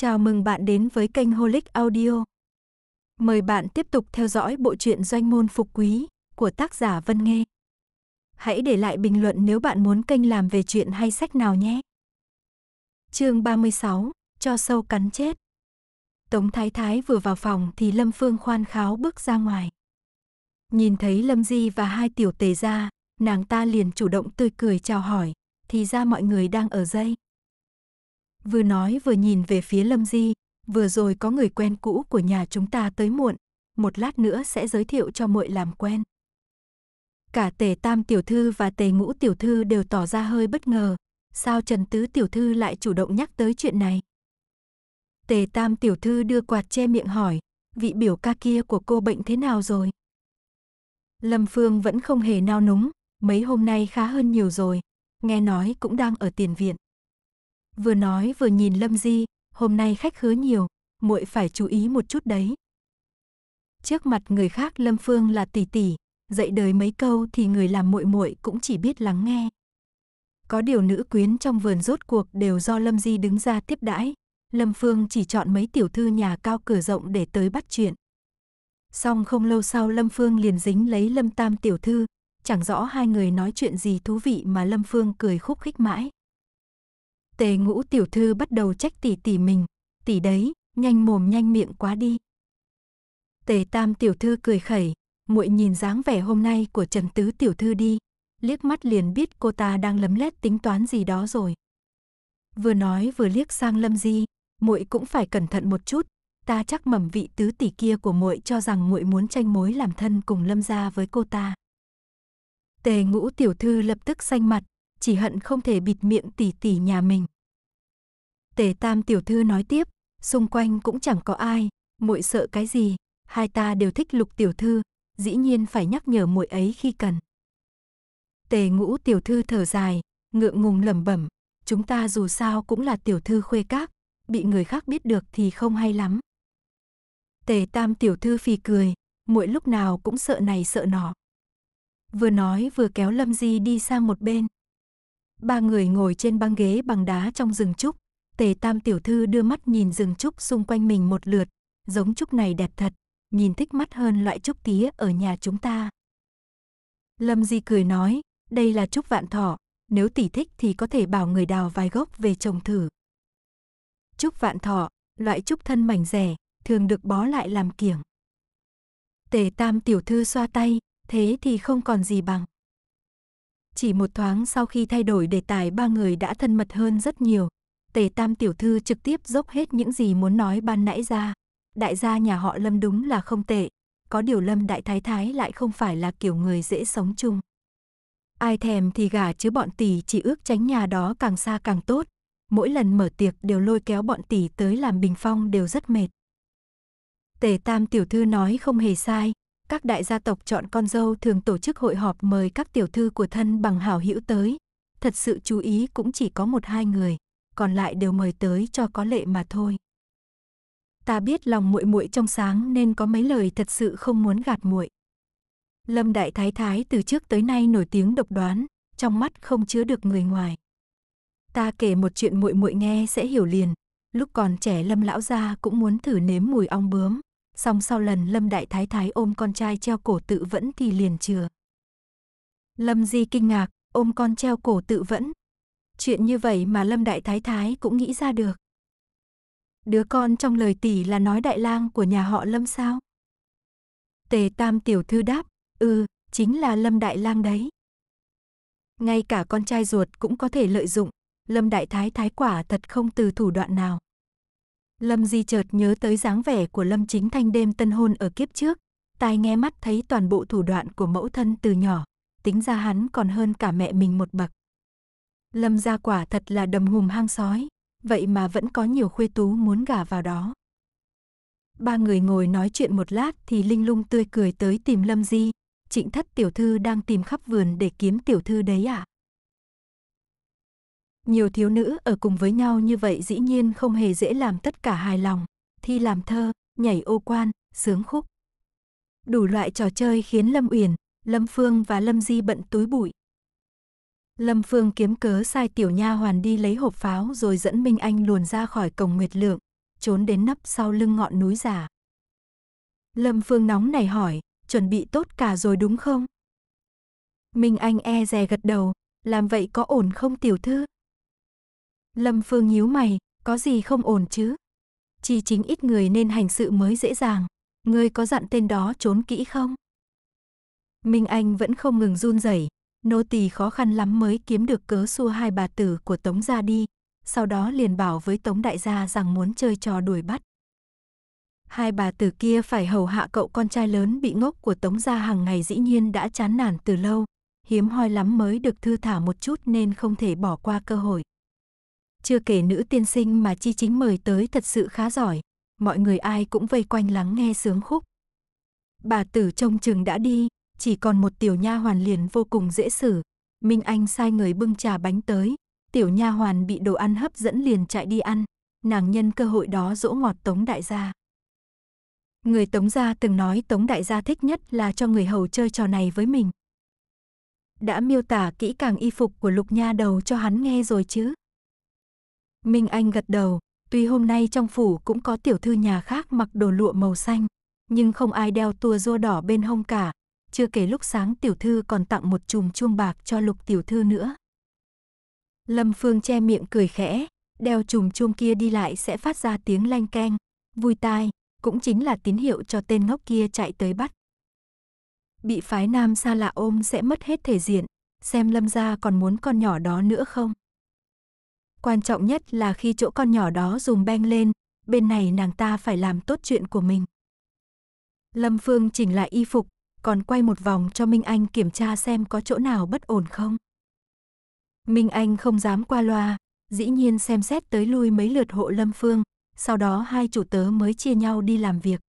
Chào mừng bạn đến với kênh Holic Audio. Mời bạn tiếp tục theo dõi bộ truyện Doanh môn phục quý của tác giả Vân Nghê. Hãy để lại bình luận nếu bạn muốn kênh làm về chuyện hay sách nào nhé. Chương 36: Cho sâu cắn chết. Tống Thái Thái vừa vào phòng thì Lâm Phương khoan kháo bước ra ngoài. Nhìn thấy Lâm Di và hai tiểu tề gia nàng ta liền chủ động tươi cười chào hỏi, thì ra mọi người đang ở dây. Vừa nói vừa nhìn về phía Lâm Di, vừa rồi có người quen cũ của nhà chúng ta tới muộn, một lát nữa sẽ giới thiệu cho muội làm quen. Cả tề tam tiểu thư và tề ngũ tiểu thư đều tỏ ra hơi bất ngờ, sao Trần Tứ tiểu thư lại chủ động nhắc tới chuyện này. Tề tam tiểu thư đưa quạt che miệng hỏi, vị biểu ca kia của cô bệnh thế nào rồi? Lâm Phương vẫn không hề nao núng, mấy hôm nay khá hơn nhiều rồi, nghe nói cũng đang ở tiền viện vừa nói vừa nhìn Lâm Di, hôm nay khách hứa nhiều, muội phải chú ý một chút đấy. Trước mặt người khác Lâm Phương là tỷ tỷ, dạy đời mấy câu thì người làm muội muội cũng chỉ biết lắng nghe. Có điều nữ quyến trong vườn rốt cuộc đều do Lâm Di đứng ra tiếp đãi, Lâm Phương chỉ chọn mấy tiểu thư nhà cao cửa rộng để tới bắt chuyện. Xong không lâu sau Lâm Phương liền dính lấy Lâm Tam tiểu thư, chẳng rõ hai người nói chuyện gì thú vị mà Lâm Phương cười khúc khích mãi. Tề ngũ tiểu thư bắt đầu trách tỷ tỷ mình, tỷ đấy, nhanh mồm nhanh miệng quá đi. Tề tam tiểu thư cười khẩy, muội nhìn dáng vẻ hôm nay của Trần Tứ tiểu thư đi, liếc mắt liền biết cô ta đang lấm lét tính toán gì đó rồi. Vừa nói vừa liếc sang Lâm Di, muội cũng phải cẩn thận một chút, ta chắc mầm vị tứ tỷ kia của muội cho rằng muội muốn tranh mối làm thân cùng Lâm gia với cô ta. Tề Ngũ tiểu thư lập tức xanh mặt, chỉ hận không thể bịt miệng tỷ tỷ nhà mình. Tề Tam tiểu thư nói tiếp, xung quanh cũng chẳng có ai, muội sợ cái gì, hai ta đều thích Lục tiểu thư, dĩ nhiên phải nhắc nhở muội ấy khi cần. Tề Ngũ tiểu thư thở dài, ngượng ngùng lẩm bẩm, chúng ta dù sao cũng là tiểu thư khuê các, bị người khác biết được thì không hay lắm. Tề Tam tiểu thư phì cười, muội lúc nào cũng sợ này sợ nọ. Vừa nói vừa kéo Lâm Di đi sang một bên. Ba người ngồi trên băng ghế bằng đá trong rừng trúc. Tề Tam tiểu thư đưa mắt nhìn rừng trúc xung quanh mình một lượt, giống trúc này đẹp thật, nhìn thích mắt hơn loại trúc tía ở nhà chúng ta. Lâm Di cười nói, đây là trúc vạn thọ, nếu tỷ thích thì có thể bảo người đào vài gốc về trồng thử. Trúc vạn thọ, loại trúc thân mảnh rẻ, thường được bó lại làm kiểng. Tề Tam tiểu thư xoa tay, thế thì không còn gì bằng. Chỉ một thoáng sau khi thay đổi đề tài ba người đã thân mật hơn rất nhiều. Tề Tam tiểu thư trực tiếp dốc hết những gì muốn nói ban nãy ra. Đại gia nhà họ Lâm đúng là không tệ, có điều Lâm đại thái thái lại không phải là kiểu người dễ sống chung. Ai thèm thì gả chứ bọn tỷ chỉ ước tránh nhà đó càng xa càng tốt. Mỗi lần mở tiệc đều lôi kéo bọn tỷ tới làm bình phong đều rất mệt. Tề Tam tiểu thư nói không hề sai, các đại gia tộc chọn con dâu thường tổ chức hội họp mời các tiểu thư của thân bằng hảo hữu tới. Thật sự chú ý cũng chỉ có một hai người, còn lại đều mời tới cho có lệ mà thôi. Ta biết lòng muội muội trong sáng nên có mấy lời thật sự không muốn gạt muội. Lâm Đại Thái Thái từ trước tới nay nổi tiếng độc đoán, trong mắt không chứa được người ngoài. Ta kể một chuyện muội muội nghe sẽ hiểu liền, lúc còn trẻ Lâm lão gia cũng muốn thử nếm mùi ong bướm song sau lần Lâm Đại Thái Thái ôm con trai treo cổ tự vẫn thì liền chừa. Lâm Di kinh ngạc, ôm con treo cổ tự vẫn. Chuyện như vậy mà Lâm Đại Thái Thái cũng nghĩ ra được. Đứa con trong lời tỷ là nói đại lang của nhà họ Lâm sao? Tề Tam tiểu thư đáp, ừ, chính là Lâm Đại Lang đấy. Ngay cả con trai ruột cũng có thể lợi dụng, Lâm Đại Thái Thái quả thật không từ thủ đoạn nào. Lâm Di chợt nhớ tới dáng vẻ của Lâm Chính Thanh đêm tân hôn ở kiếp trước, tai nghe mắt thấy toàn bộ thủ đoạn của mẫu thân từ nhỏ, tính ra hắn còn hơn cả mẹ mình một bậc. Lâm gia quả thật là đầm hùm hang sói, vậy mà vẫn có nhiều khuê tú muốn gả vào đó. Ba người ngồi nói chuyện một lát thì Linh Lung tươi cười tới tìm Lâm Di, Trịnh thất tiểu thư đang tìm khắp vườn để kiếm tiểu thư đấy à? Nhiều thiếu nữ ở cùng với nhau như vậy dĩ nhiên không hề dễ làm tất cả hài lòng, thi làm thơ, nhảy ô quan, sướng khúc. Đủ loại trò chơi khiến Lâm Uyển, Lâm Phương và Lâm Di bận túi bụi. Lâm Phương kiếm cớ sai tiểu nha hoàn đi lấy hộp pháo rồi dẫn Minh Anh luồn ra khỏi cổng Nguyệt Lượng, trốn đến nấp sau lưng ngọn núi giả. Lâm Phương nóng này hỏi, chuẩn bị tốt cả rồi đúng không? Minh Anh e dè gật đầu, làm vậy có ổn không tiểu thư? Lâm Phương nhíu mày, có gì không ổn chứ? Chỉ chính ít người nên hành sự mới dễ dàng. Ngươi có dặn tên đó trốn kỹ không? Minh Anh vẫn không ngừng run rẩy, nô tỳ khó khăn lắm mới kiếm được cớ xua hai bà tử của Tống gia đi, sau đó liền bảo với Tống đại gia rằng muốn chơi trò đuổi bắt. Hai bà tử kia phải hầu hạ cậu con trai lớn bị ngốc của Tống gia hàng ngày dĩ nhiên đã chán nản từ lâu, hiếm hoi lắm mới được thư thả một chút nên không thể bỏ qua cơ hội. Chưa kể nữ tiên sinh mà Chi Chính mời tới thật sự khá giỏi, mọi người ai cũng vây quanh lắng nghe sướng khúc. Bà tử trông chừng đã đi, chỉ còn một tiểu nha hoàn liền vô cùng dễ xử. Minh Anh sai người bưng trà bánh tới, tiểu nha hoàn bị đồ ăn hấp dẫn liền chạy đi ăn, nàng nhân cơ hội đó dỗ ngọt Tống đại gia. Người Tống gia từng nói Tống đại gia thích nhất là cho người hầu chơi trò này với mình. Đã miêu tả kỹ càng y phục của Lục Nha đầu cho hắn nghe rồi chứ? Minh Anh gật đầu, tuy hôm nay trong phủ cũng có tiểu thư nhà khác mặc đồ lụa màu xanh, nhưng không ai đeo tua rua đỏ bên hông cả. Chưa kể lúc sáng tiểu thư còn tặng một chùm chuông bạc cho lục tiểu thư nữa. Lâm Phương che miệng cười khẽ, đeo chùm chuông kia đi lại sẽ phát ra tiếng lanh keng, vui tai, cũng chính là tín hiệu cho tên ngốc kia chạy tới bắt. Bị phái nam xa lạ ôm sẽ mất hết thể diện, xem Lâm gia còn muốn con nhỏ đó nữa không? Quan trọng nhất là khi chỗ con nhỏ đó dùng beng lên, bên này nàng ta phải làm tốt chuyện của mình. Lâm Phương chỉnh lại y phục, còn quay một vòng cho Minh Anh kiểm tra xem có chỗ nào bất ổn không. Minh Anh không dám qua loa, dĩ nhiên xem xét tới lui mấy lượt hộ Lâm Phương, sau đó hai chủ tớ mới chia nhau đi làm việc.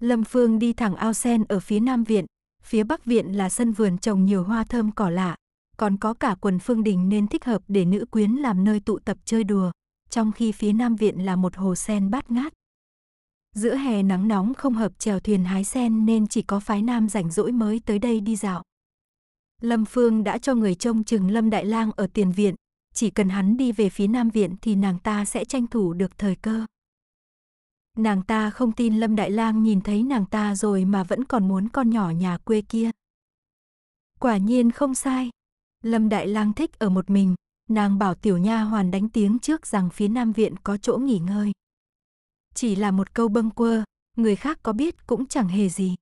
Lâm Phương đi thẳng ao sen ở phía Nam Viện, phía Bắc Viện là sân vườn trồng nhiều hoa thơm cỏ lạ, còn có cả quần phương đình nên thích hợp để nữ quyến làm nơi tụ tập chơi đùa, trong khi phía Nam Viện là một hồ sen bát ngát. Giữa hè nắng nóng không hợp chèo thuyền hái sen nên chỉ có phái nam rảnh rỗi mới tới đây đi dạo. Lâm Phương đã cho người trông chừng Lâm Đại Lang ở tiền viện, chỉ cần hắn đi về phía Nam Viện thì nàng ta sẽ tranh thủ được thời cơ. Nàng ta không tin Lâm Đại Lang nhìn thấy nàng ta rồi mà vẫn còn muốn con nhỏ nhà quê kia. Quả nhiên không sai, Lâm Đại Lang thích ở một mình, nàng bảo tiểu nha hoàn đánh tiếng trước rằng phía Nam Viện có chỗ nghỉ ngơi. Chỉ là một câu bâng quơ, người khác có biết cũng chẳng hề gì.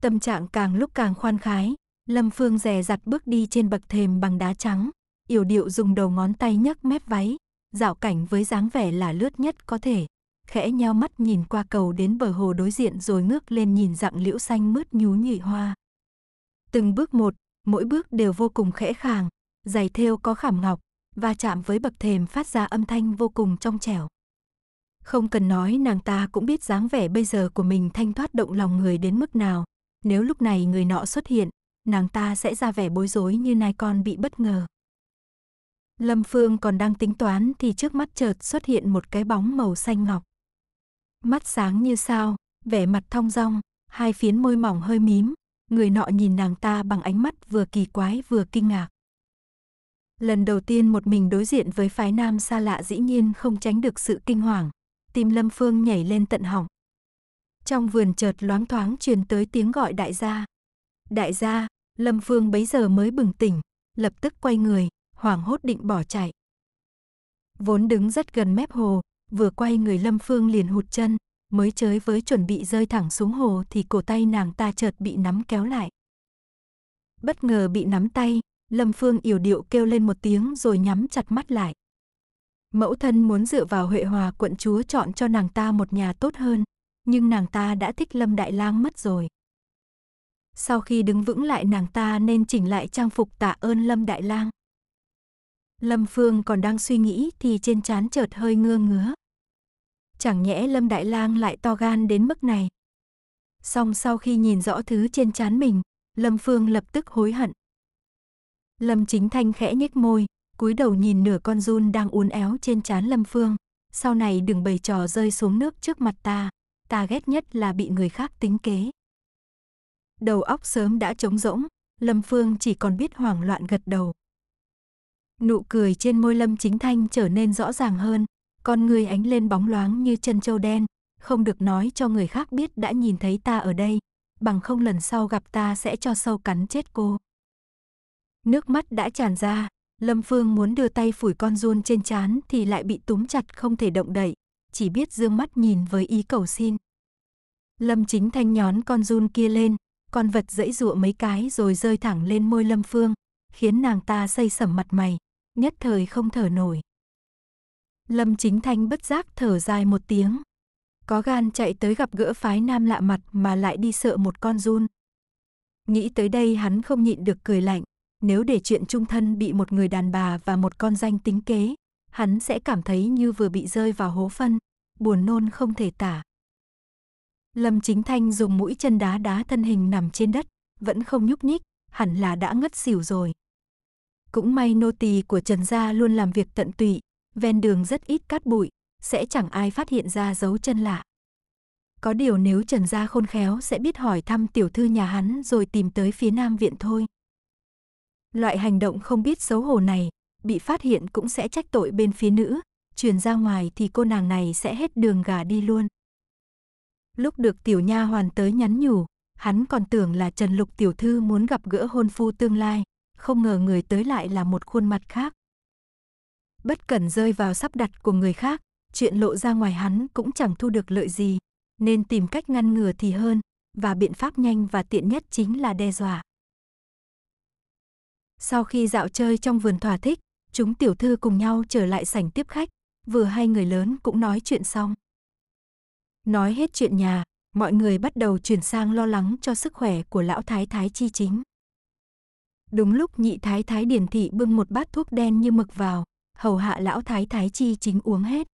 Tâm trạng càng lúc càng khoan khái, Lâm Phương dè dặt bước đi trên bậc thềm bằng đá trắng, yểu điệu dùng đầu ngón tay nhấc mép váy, dạo cảnh với dáng vẻ là lướt nhất có thể, khẽ nheo mắt nhìn qua cầu đến bờ hồ đối diện rồi ngước lên nhìn dặng liễu xanh mướt nhú nhụy hoa. Từng bước một, mỗi bước đều vô cùng khẽ khàng, giày thêu có khảm ngọc, và chạm với bậc thềm phát ra âm thanh vô cùng trong trẻo. Không cần nói nàng ta cũng biết dáng vẻ bây giờ của mình thanh thoát động lòng người đến mức nào, nếu lúc này người nọ xuất hiện, nàng ta sẽ ra vẻ bối rối như nai con bị bất ngờ. Lâm Phương còn đang tính toán thì trước mắt chợt xuất hiện một cái bóng màu xanh ngọc. Mắt sáng như sao, vẻ mặt thong dong, hai phiến môi mỏng hơi mím, người nọ nhìn nàng ta bằng ánh mắt vừa kỳ quái vừa kinh ngạc. Lần đầu tiên một mình đối diện với phái nam xa lạ dĩ nhiên không tránh được sự kinh hoàng, tim Lâm Phương nhảy lên tận họng. Trong vườn chợt loáng thoáng truyền tới tiếng gọi đại gia. Đại gia, Lâm Phương bấy giờ mới bừng tỉnh, lập tức quay người, hoảng hốt định bỏ chạy. Vốn đứng rất gần mép hồ, vừa quay người Lâm Phương liền hụt chân, mới chới với chuẩn bị rơi thẳng xuống hồ thì cổ tay nàng ta chợt bị nắm kéo lại. Bất ngờ bị nắm tay, Lâm Phương yểu điệu kêu lên một tiếng rồi nhắm chặt mắt lại. Mẫu thân muốn dựa vào Huệ Hòa quận chúa chọn cho nàng ta một nhà tốt hơn, nhưng nàng ta đã thích Lâm Đại Lang mất rồi. Sau khi đứng vững lại nàng ta nên chỉnh lại trang phục tạ ơn Lâm Đại Lang. Lâm Phương còn đang suy nghĩ thì trên trán chợt hơi ngơ ngứa chẳng nhẽ Lâm Đại Lang lại to gan đến mức này. Song sau khi nhìn rõ thứ trên chán mình, Lâm Phương lập tức hối hận. Lâm Chính Thanh khẽ nhếch môi, cúi đầu nhìn nửa con run đang uốn éo trên chán Lâm Phương, sau này đừng bày trò rơi xuống nước trước mặt ta, ta ghét nhất là bị người khác tính kế. Đầu óc sớm đã trống rỗng, Lâm Phương chỉ còn biết hoảng loạn gật đầu. Nụ cười trên môi Lâm Chính Thanh trở nên rõ ràng hơn, con ngươi ánh lên bóng loáng như chân châu đen, không được nói cho người khác biết đã nhìn thấy ta ở đây, bằng không lần sau gặp ta sẽ cho sâu cắn chết cô. Nước mắt đã tràn ra, Lâm Phương muốn đưa tay phủi con run trên trán thì lại bị túm chặt không thể động đậy, chỉ biết dương mắt nhìn với ý cầu xin. Lâm Chính Thanh nhón con run kia lên, con vật dãy dụa mấy cái rồi rơi thẳng lên môi Lâm Phương, khiến nàng ta xây sẩm mặt mày, nhất thời không thở nổi. Lâm Chính Thanh bất giác thở dài một tiếng. Có gan chạy tới gặp gỡ phái nam lạ mặt mà lại đi sợ một con run. Nghĩ tới đây hắn không nhịn được cười lạnh. Nếu để chuyện trung thân bị một người đàn bà và một con danh tính kế, hắn sẽ cảm thấy như vừa bị rơi vào hố phân, buồn nôn không thể tả. Lâm Chính Thanh dùng mũi chân đá đá thân hình nằm trên đất, vẫn không nhúc nhích, hẳn là đã ngất xỉu rồi. Cũng may nô tỳ của Trần gia luôn làm việc tận tụy, ven đường rất ít cát bụi, sẽ chẳng ai phát hiện ra dấu chân lạ. Có điều nếu Trần Gia khôn khéo sẽ biết hỏi thăm tiểu thư nhà hắn rồi tìm tới phía nam viện thôi. Loại hành động không biết xấu hổ này, bị phát hiện cũng sẽ trách tội bên phía nữ, truyền ra ngoài thì cô nàng này sẽ hết đường gà đi luôn. Lúc được tiểu nha hoàn tới nhắn nhủ, hắn còn tưởng là Trần Lục tiểu thư muốn gặp gỡ hôn phu tương lai, không ngờ người tới lại là một khuôn mặt khác bất cẩn rơi vào sắp đặt của người khác, chuyện lộ ra ngoài hắn cũng chẳng thu được lợi gì, nên tìm cách ngăn ngừa thì hơn, và biện pháp nhanh và tiện nhất chính là đe dọa. Sau khi dạo chơi trong vườn thỏa thích, chúng tiểu thư cùng nhau trở lại sảnh tiếp khách, vừa hai người lớn cũng nói chuyện xong. Nói hết chuyện nhà, mọi người bắt đầu chuyển sang lo lắng cho sức khỏe của lão thái thái chi chính. Đúng lúc nhị thái thái điển thị bưng một bát thuốc đen như mực vào, hầu hạ lão thái thái chi chính uống hết.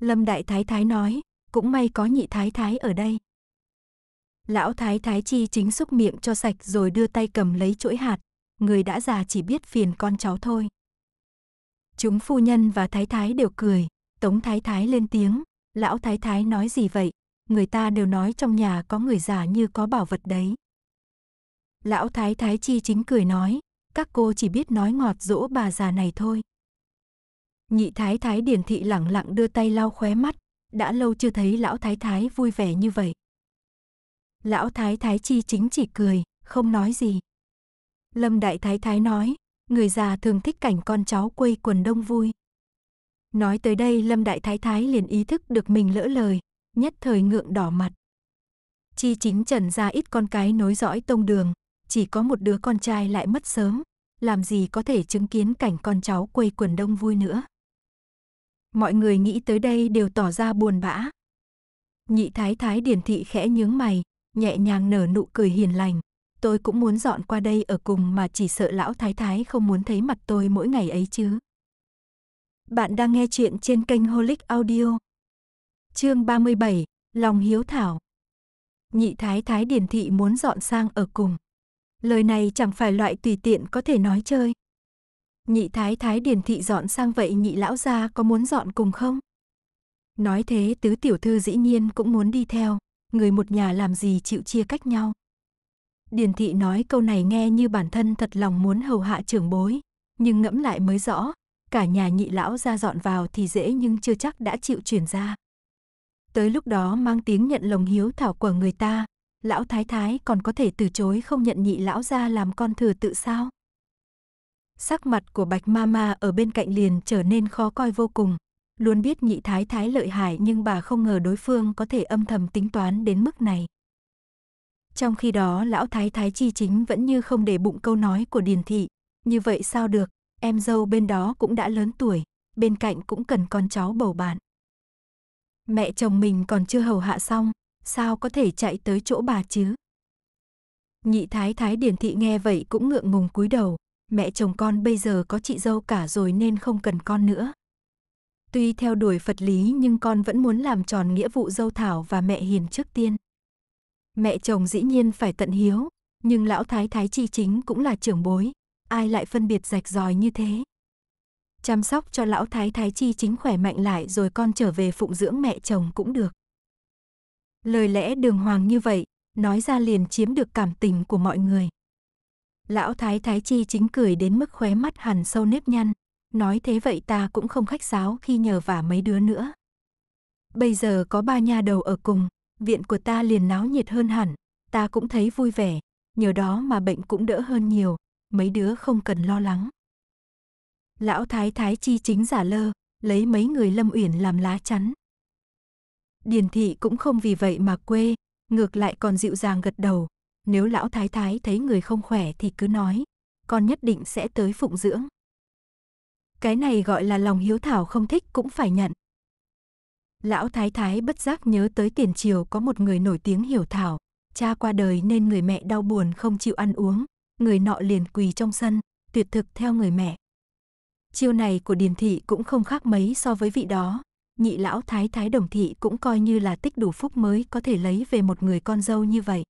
Lâm đại thái thái nói, cũng may có nhị thái thái ở đây. Lão thái thái chi chính xúc miệng cho sạch rồi đưa tay cầm lấy chuỗi hạt, người đã già chỉ biết phiền con cháu thôi. Chúng phu nhân và thái thái đều cười, tống thái thái lên tiếng, lão thái thái nói gì vậy, người ta đều nói trong nhà có người già như có bảo vật đấy. Lão thái thái chi chính cười nói, các cô chỉ biết nói ngọt dỗ bà già này thôi. Nhị thái thái điển thị lẳng lặng đưa tay lau khóe mắt, đã lâu chưa thấy lão thái thái vui vẻ như vậy. Lão thái thái chi chính chỉ cười, không nói gì. Lâm đại thái thái nói, người già thường thích cảnh con cháu quây quần đông vui. Nói tới đây Lâm đại thái thái liền ý thức được mình lỡ lời, nhất thời ngượng đỏ mặt. Chi chính trần ra ít con cái nối dõi tông đường, chỉ có một đứa con trai lại mất sớm, làm gì có thể chứng kiến cảnh con cháu quây quần đông vui nữa. Mọi người nghĩ tới đây đều tỏ ra buồn bã. Nhị thái thái điển thị khẽ nhướng mày, nhẹ nhàng nở nụ cười hiền lành. Tôi cũng muốn dọn qua đây ở cùng mà chỉ sợ lão thái thái không muốn thấy mặt tôi mỗi ngày ấy chứ. Bạn đang nghe chuyện trên kênh Holic Audio. Chương 37, Lòng Hiếu Thảo. Nhị thái thái điển thị muốn dọn sang ở cùng lời này chẳng phải loại tùy tiện có thể nói chơi. Nhị thái thái điền thị dọn sang vậy nhị lão gia có muốn dọn cùng không? Nói thế tứ tiểu thư dĩ nhiên cũng muốn đi theo, người một nhà làm gì chịu chia cách nhau. Điền thị nói câu này nghe như bản thân thật lòng muốn hầu hạ trưởng bối, nhưng ngẫm lại mới rõ, cả nhà nhị lão ra dọn vào thì dễ nhưng chưa chắc đã chịu chuyển ra. Tới lúc đó mang tiếng nhận lồng hiếu thảo của người ta, lão thái thái còn có thể từ chối không nhận nhị lão ra làm con thừa tự sao? Sắc mặt của bạch mama ở bên cạnh liền trở nên khó coi vô cùng. Luôn biết nhị thái thái lợi hại nhưng bà không ngờ đối phương có thể âm thầm tính toán đến mức này. Trong khi đó lão thái thái chi chính vẫn như không để bụng câu nói của Điền Thị. Như vậy sao được, em dâu bên đó cũng đã lớn tuổi, bên cạnh cũng cần con cháu bầu bạn. Mẹ chồng mình còn chưa hầu hạ xong, sao có thể chạy tới chỗ bà chứ? Nhị thái thái điển thị nghe vậy cũng ngượng ngùng cúi đầu, mẹ chồng con bây giờ có chị dâu cả rồi nên không cần con nữa. Tuy theo đuổi Phật lý nhưng con vẫn muốn làm tròn nghĩa vụ dâu thảo và mẹ hiền trước tiên. Mẹ chồng dĩ nhiên phải tận hiếu, nhưng lão thái thái chi chính cũng là trưởng bối, ai lại phân biệt rạch ròi như thế. Chăm sóc cho lão thái thái chi chính khỏe mạnh lại rồi con trở về phụng dưỡng mẹ chồng cũng được. Lời lẽ đường hoàng như vậy, nói ra liền chiếm được cảm tình của mọi người. Lão Thái Thái Chi chính cười đến mức khóe mắt hằn sâu nếp nhăn, nói thế vậy ta cũng không khách sáo khi nhờ vả mấy đứa nữa. Bây giờ có ba nhà đầu ở cùng, viện của ta liền náo nhiệt hơn hẳn, ta cũng thấy vui vẻ, nhờ đó mà bệnh cũng đỡ hơn nhiều, mấy đứa không cần lo lắng. Lão Thái Thái Chi chính giả lơ, lấy mấy người Lâm Uyển làm lá chắn, Điền thị cũng không vì vậy mà quê, ngược lại còn dịu dàng gật đầu. Nếu lão thái thái thấy người không khỏe thì cứ nói, con nhất định sẽ tới phụng dưỡng. Cái này gọi là lòng hiếu thảo không thích cũng phải nhận. Lão thái thái bất giác nhớ tới tiền triều có một người nổi tiếng hiểu thảo, cha qua đời nên người mẹ đau buồn không chịu ăn uống, người nọ liền quỳ trong sân, tuyệt thực theo người mẹ. Chiêu này của Điền thị cũng không khác mấy so với vị đó, nhị lão thái thái đồng thị cũng coi như là tích đủ phúc mới có thể lấy về một người con dâu như vậy.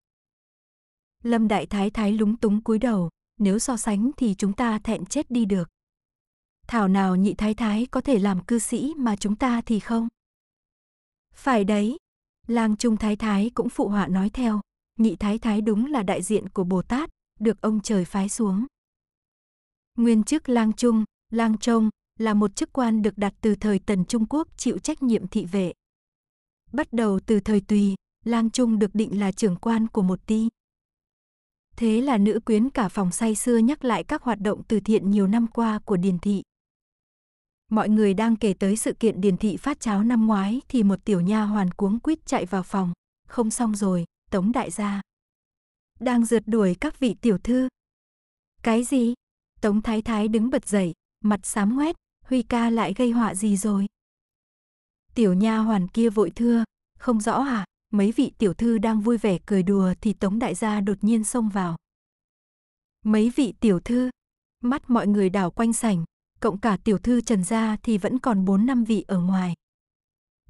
Lâm đại thái thái lúng túng cúi đầu, nếu so sánh thì chúng ta thẹn chết đi được. Thảo nào nhị thái thái có thể làm cư sĩ mà chúng ta thì không? Phải đấy, lang trung thái thái cũng phụ họa nói theo, nhị thái thái đúng là đại diện của Bồ Tát, được ông trời phái xuống. Nguyên chức lang trung, lang trông, là một chức quan được đặt từ thời Tần Trung Quốc chịu trách nhiệm thị vệ. Bắt đầu từ thời Tùy, Lang Trung được định là trưởng quan của một ti. Thế là nữ quyến cả phòng say xưa nhắc lại các hoạt động từ thiện nhiều năm qua của Điền Thị. Mọi người đang kể tới sự kiện Điền Thị phát cháo năm ngoái thì một tiểu nha hoàn cuống quýt chạy vào phòng. Không xong rồi, Tống Đại gia. Đang rượt đuổi các vị tiểu thư. Cái gì? Tống Thái Thái đứng bật dậy, mặt xám ngoét, Huy ca lại gây họa gì rồi? Tiểu nha hoàn kia vội thưa, không rõ à, mấy vị tiểu thư đang vui vẻ cười đùa thì Tống đại gia đột nhiên xông vào. Mấy vị tiểu thư, mắt mọi người đảo quanh sảnh, cộng cả tiểu thư Trần gia thì vẫn còn bốn năm vị ở ngoài.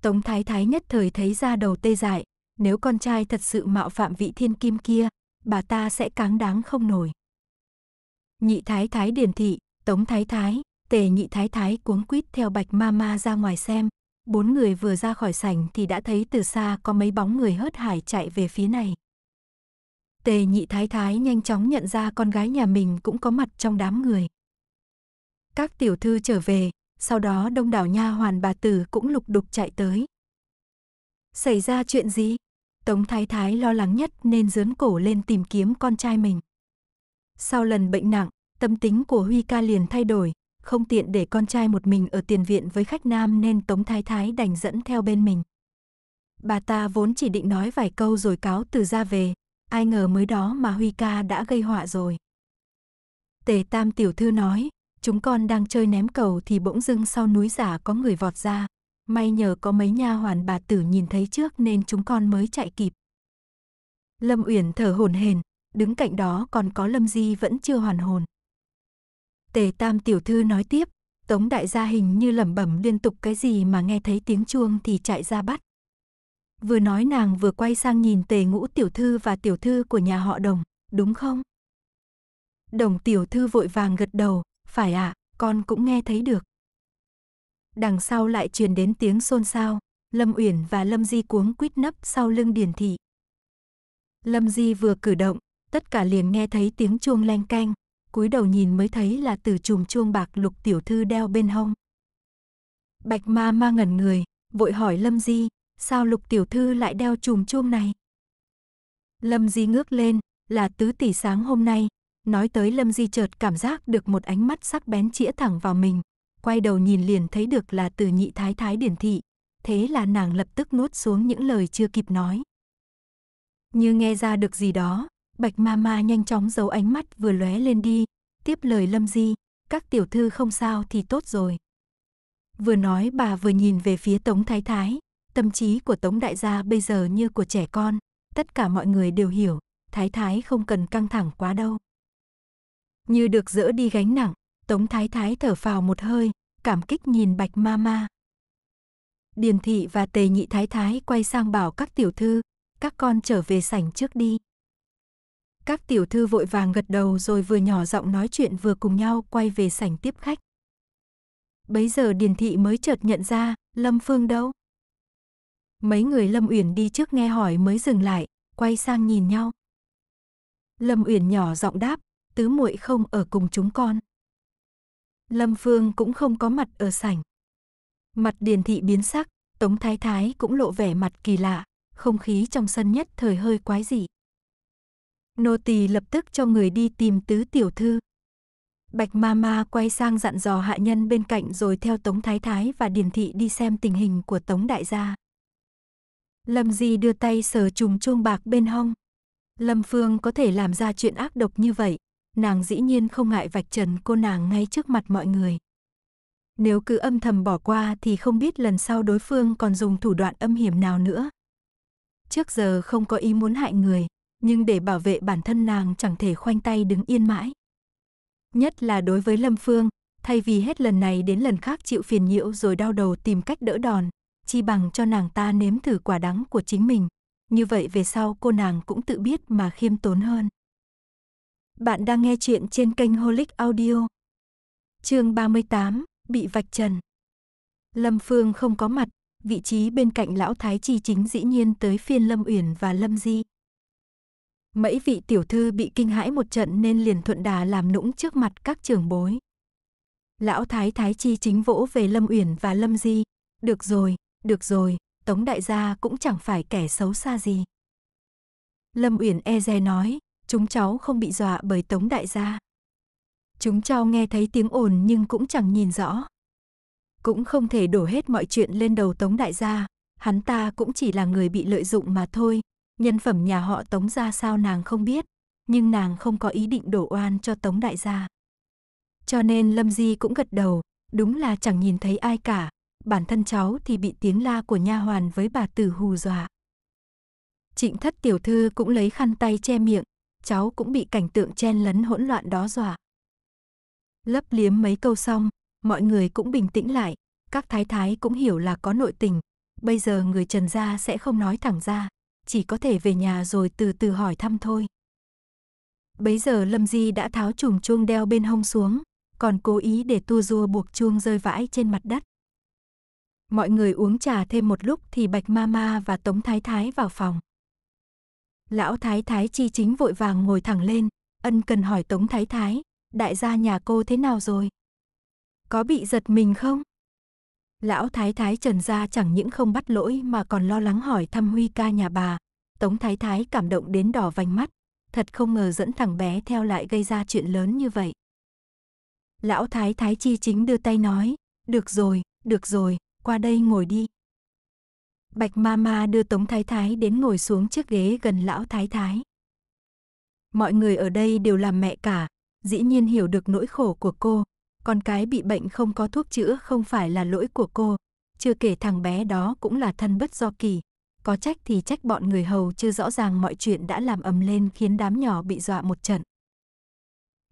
Tống thái thái nhất thời thấy ra đầu tê dại, nếu con trai thật sự mạo phạm vị thiên kim kia, bà ta sẽ cáng đáng không nổi. Nhị thái thái điển thị, Tống thái thái, Tề nhị thái thái cuống quýt theo bạch ma ma ra ngoài xem. Bốn người vừa ra khỏi sảnh thì đã thấy từ xa có mấy bóng người hớt hải chạy về phía này. Tề nhị thái thái nhanh chóng nhận ra con gái nhà mình cũng có mặt trong đám người. Các tiểu thư trở về, sau đó đông đảo nha hoàn bà tử cũng lục đục chạy tới. Xảy ra chuyện gì? Tống thái thái lo lắng nhất nên dướn cổ lên tìm kiếm con trai mình. Sau lần bệnh nặng, tâm tính của Huy ca liền thay đổi, không tiện để con trai một mình ở tiền viện với khách nam nên Tống Thái Thái đành dẫn theo bên mình. Bà ta vốn chỉ định nói vài câu rồi cáo từ ra về, ai ngờ mới đó mà Huy ca đã gây họa rồi. Tề Tam tiểu thư nói, chúng con đang chơi ném cầu thì bỗng dưng sau núi giả có người vọt ra, may nhờ có mấy nha hoàn bà tử nhìn thấy trước nên chúng con mới chạy kịp. Lâm Uyển thở hổn hển, đứng cạnh đó còn có Lâm Di vẫn chưa hoàn hồn. Tề Tam tiểu thư nói tiếp, Tống đại gia hình như lẩm bẩm liên tục cái gì mà nghe thấy tiếng chuông thì chạy ra bắt. Vừa nói nàng vừa quay sang nhìn Tề Ngũ tiểu thư và tiểu thư của nhà họ Đồng, đúng không? Đồng tiểu thư vội vàng gật đầu, phải ạ, à, con cũng nghe thấy được. Đằng sau lại truyền đến tiếng xôn xao, Lâm Uyển và Lâm Di cuống quýt nấp sau lưng Điền thị. Lâm Di vừa cử động, tất cả liền nghe thấy tiếng chuông leng keng, cúi đầu nhìn mới thấy là từ chùm chuông bạc lục tiểu thư đeo bên hông. Bạch ma ma ngẩn người, vội hỏi Lâm Di, sao lục tiểu thư lại đeo chùm chuông này? Lâm Di ngước lên, là tứ tỷ sáng hôm nay, nói tới Lâm Di chợt cảm giác được một ánh mắt sắc bén chĩa thẳng vào mình, quay đầu nhìn liền thấy được là từ nhị thái thái điển thị, thế là nàng lập tức nuốt xuống những lời chưa kịp nói. Như nghe ra được gì đó, Bạch ma ma nhanh chóng giấu ánh mắt vừa lóe lên đi, tiếp lời Lâm Di, các tiểu thư không sao thì tốt rồi. Vừa nói bà vừa nhìn về phía Tống Thái Thái, tâm trí của Tống Đại gia bây giờ như của trẻ con, tất cả mọi người đều hiểu, Thái Thái không cần căng thẳng quá đâu. Như được dỡ đi gánh nặng, Tống Thái Thái thở phào một hơi, cảm kích nhìn Bạch ma ma. Điền thị và Tề nhị Thái Thái quay sang bảo các tiểu thư, các con trở về sảnh trước đi. Các tiểu thư vội vàng gật đầu rồi vừa nhỏ giọng nói chuyện vừa cùng nhau quay về sảnh tiếp khách. Bấy giờ Điền Thị mới chợt nhận ra, Lâm Phương đâu? Mấy người Lâm Uyển đi trước nghe hỏi mới dừng lại, quay sang nhìn nhau. Lâm Uyển nhỏ giọng đáp, tứ muội không ở cùng chúng con. Lâm Phương cũng không có mặt ở sảnh. Mặt Điền Thị biến sắc, Tống Thái Thái cũng lộ vẻ mặt kỳ lạ, không khí trong sân nhất thời hơi quái dị. Nô tỳ lập tức cho người đi tìm tứ tiểu thư. Bạch ma ma quay sang dặn dò hạ nhân bên cạnh rồi theo Tống Thái Thái và Điền Thị đi xem tình hình của Tống Đại gia. Lâm Di đưa tay sờ trùm chuông bạc bên hông. Lâm Phương có thể làm ra chuyện ác độc như vậy, nàng dĩ nhiên không ngại vạch trần cô nàng ngay trước mặt mọi người. Nếu cứ âm thầm bỏ qua thì không biết lần sau đối phương còn dùng thủ đoạn âm hiểm nào nữa. Trước giờ không có ý muốn hại người, nhưng để bảo vệ bản thân nàng chẳng thể khoanh tay đứng yên mãi. Nhất là đối với Lâm Phương, thay vì hết lần này đến lần khác chịu phiền nhiễu rồi đau đầu tìm cách đỡ đòn, chi bằng cho nàng ta nếm thử quả đắng của chính mình. Như vậy về sau cô nàng cũng tự biết mà khiêm tốn hơn. Bạn đang nghe chuyện trên kênh Holic Audio. Chương 38, bị vạch trần. Lâm Phương không có mặt, vị trí bên cạnh lão thái chi chính dĩ nhiên tới phiên Lâm Uyển và Lâm Di, Mấy vị tiểu thư bị kinh hãi một trận nên liền thuận đà làm nũng trước mặt các trưởng bối. Lão Thái Thái Chi chính vỗ về Lâm Uyển và Lâm Di. Được rồi, được rồi, Tống Đại gia cũng chẳng phải kẻ xấu xa gì. Lâm Uyển e dè nói, chúng cháu không bị dọa bởi Tống Đại gia. Chúng cháu nghe thấy tiếng ồn nhưng cũng chẳng nhìn rõ. Cũng không thể đổ hết mọi chuyện lên đầu Tống Đại gia, hắn ta cũng chỉ là người bị lợi dụng mà thôi, Nhân phẩm nhà họ Tống ra sao nàng không biết, nhưng nàng không có ý định đổ oan cho Tống đại gia. Cho nên Lâm Di cũng gật đầu, đúng là chẳng nhìn thấy ai cả, bản thân cháu thì bị tiếng la của nha hoàn với bà tử hù dọa. Trịnh thất tiểu thư cũng lấy khăn tay che miệng, cháu cũng bị cảnh tượng chen lấn hỗn loạn đó dọa. Lấp liếm mấy câu xong, mọi người cũng bình tĩnh lại, các thái thái cũng hiểu là có nội tình, bây giờ người Trần gia sẽ không nói thẳng ra, chỉ có thể về nhà rồi từ từ hỏi thăm thôi. Bấy giờ Lâm Di đã tháo chùm chuông đeo bên hông xuống, còn cố ý để tu rua buộc chuông rơi vãi trên mặt đất. Mọi người uống trà thêm một lúc thì Bạch Mama và Tống Thái Thái vào phòng. Lão Thái Thái chi chính vội vàng ngồi thẳng lên, ân cần hỏi Tống Thái Thái, đại gia nhà cô thế nào rồi? Có bị giật mình không? Lão thái thái Trần Gia chẳng những không bắt lỗi mà còn lo lắng hỏi thăm Huy ca nhà bà. Tống thái thái cảm động đến đỏ vành mắt. Thật không ngờ dẫn thằng bé theo lại gây ra chuyện lớn như vậy. Lão thái thái chi chính đưa tay nói. Được rồi, được rồi, qua đây ngồi đi. Bạch Mama đưa Tống Thái Thái đến ngồi xuống chiếc ghế gần lão Thái Thái. Mọi người ở đây đều là mẹ cả, dĩ nhiên hiểu được nỗi khổ của cô, con cái bị bệnh không có thuốc chữa không phải là lỗi của cô, chưa kể thằng bé đó cũng là thân bất do kỳ. Có trách thì trách bọn người hầu chưa rõ ràng mọi chuyện đã làm ầm lên khiến đám nhỏ bị dọa một trận.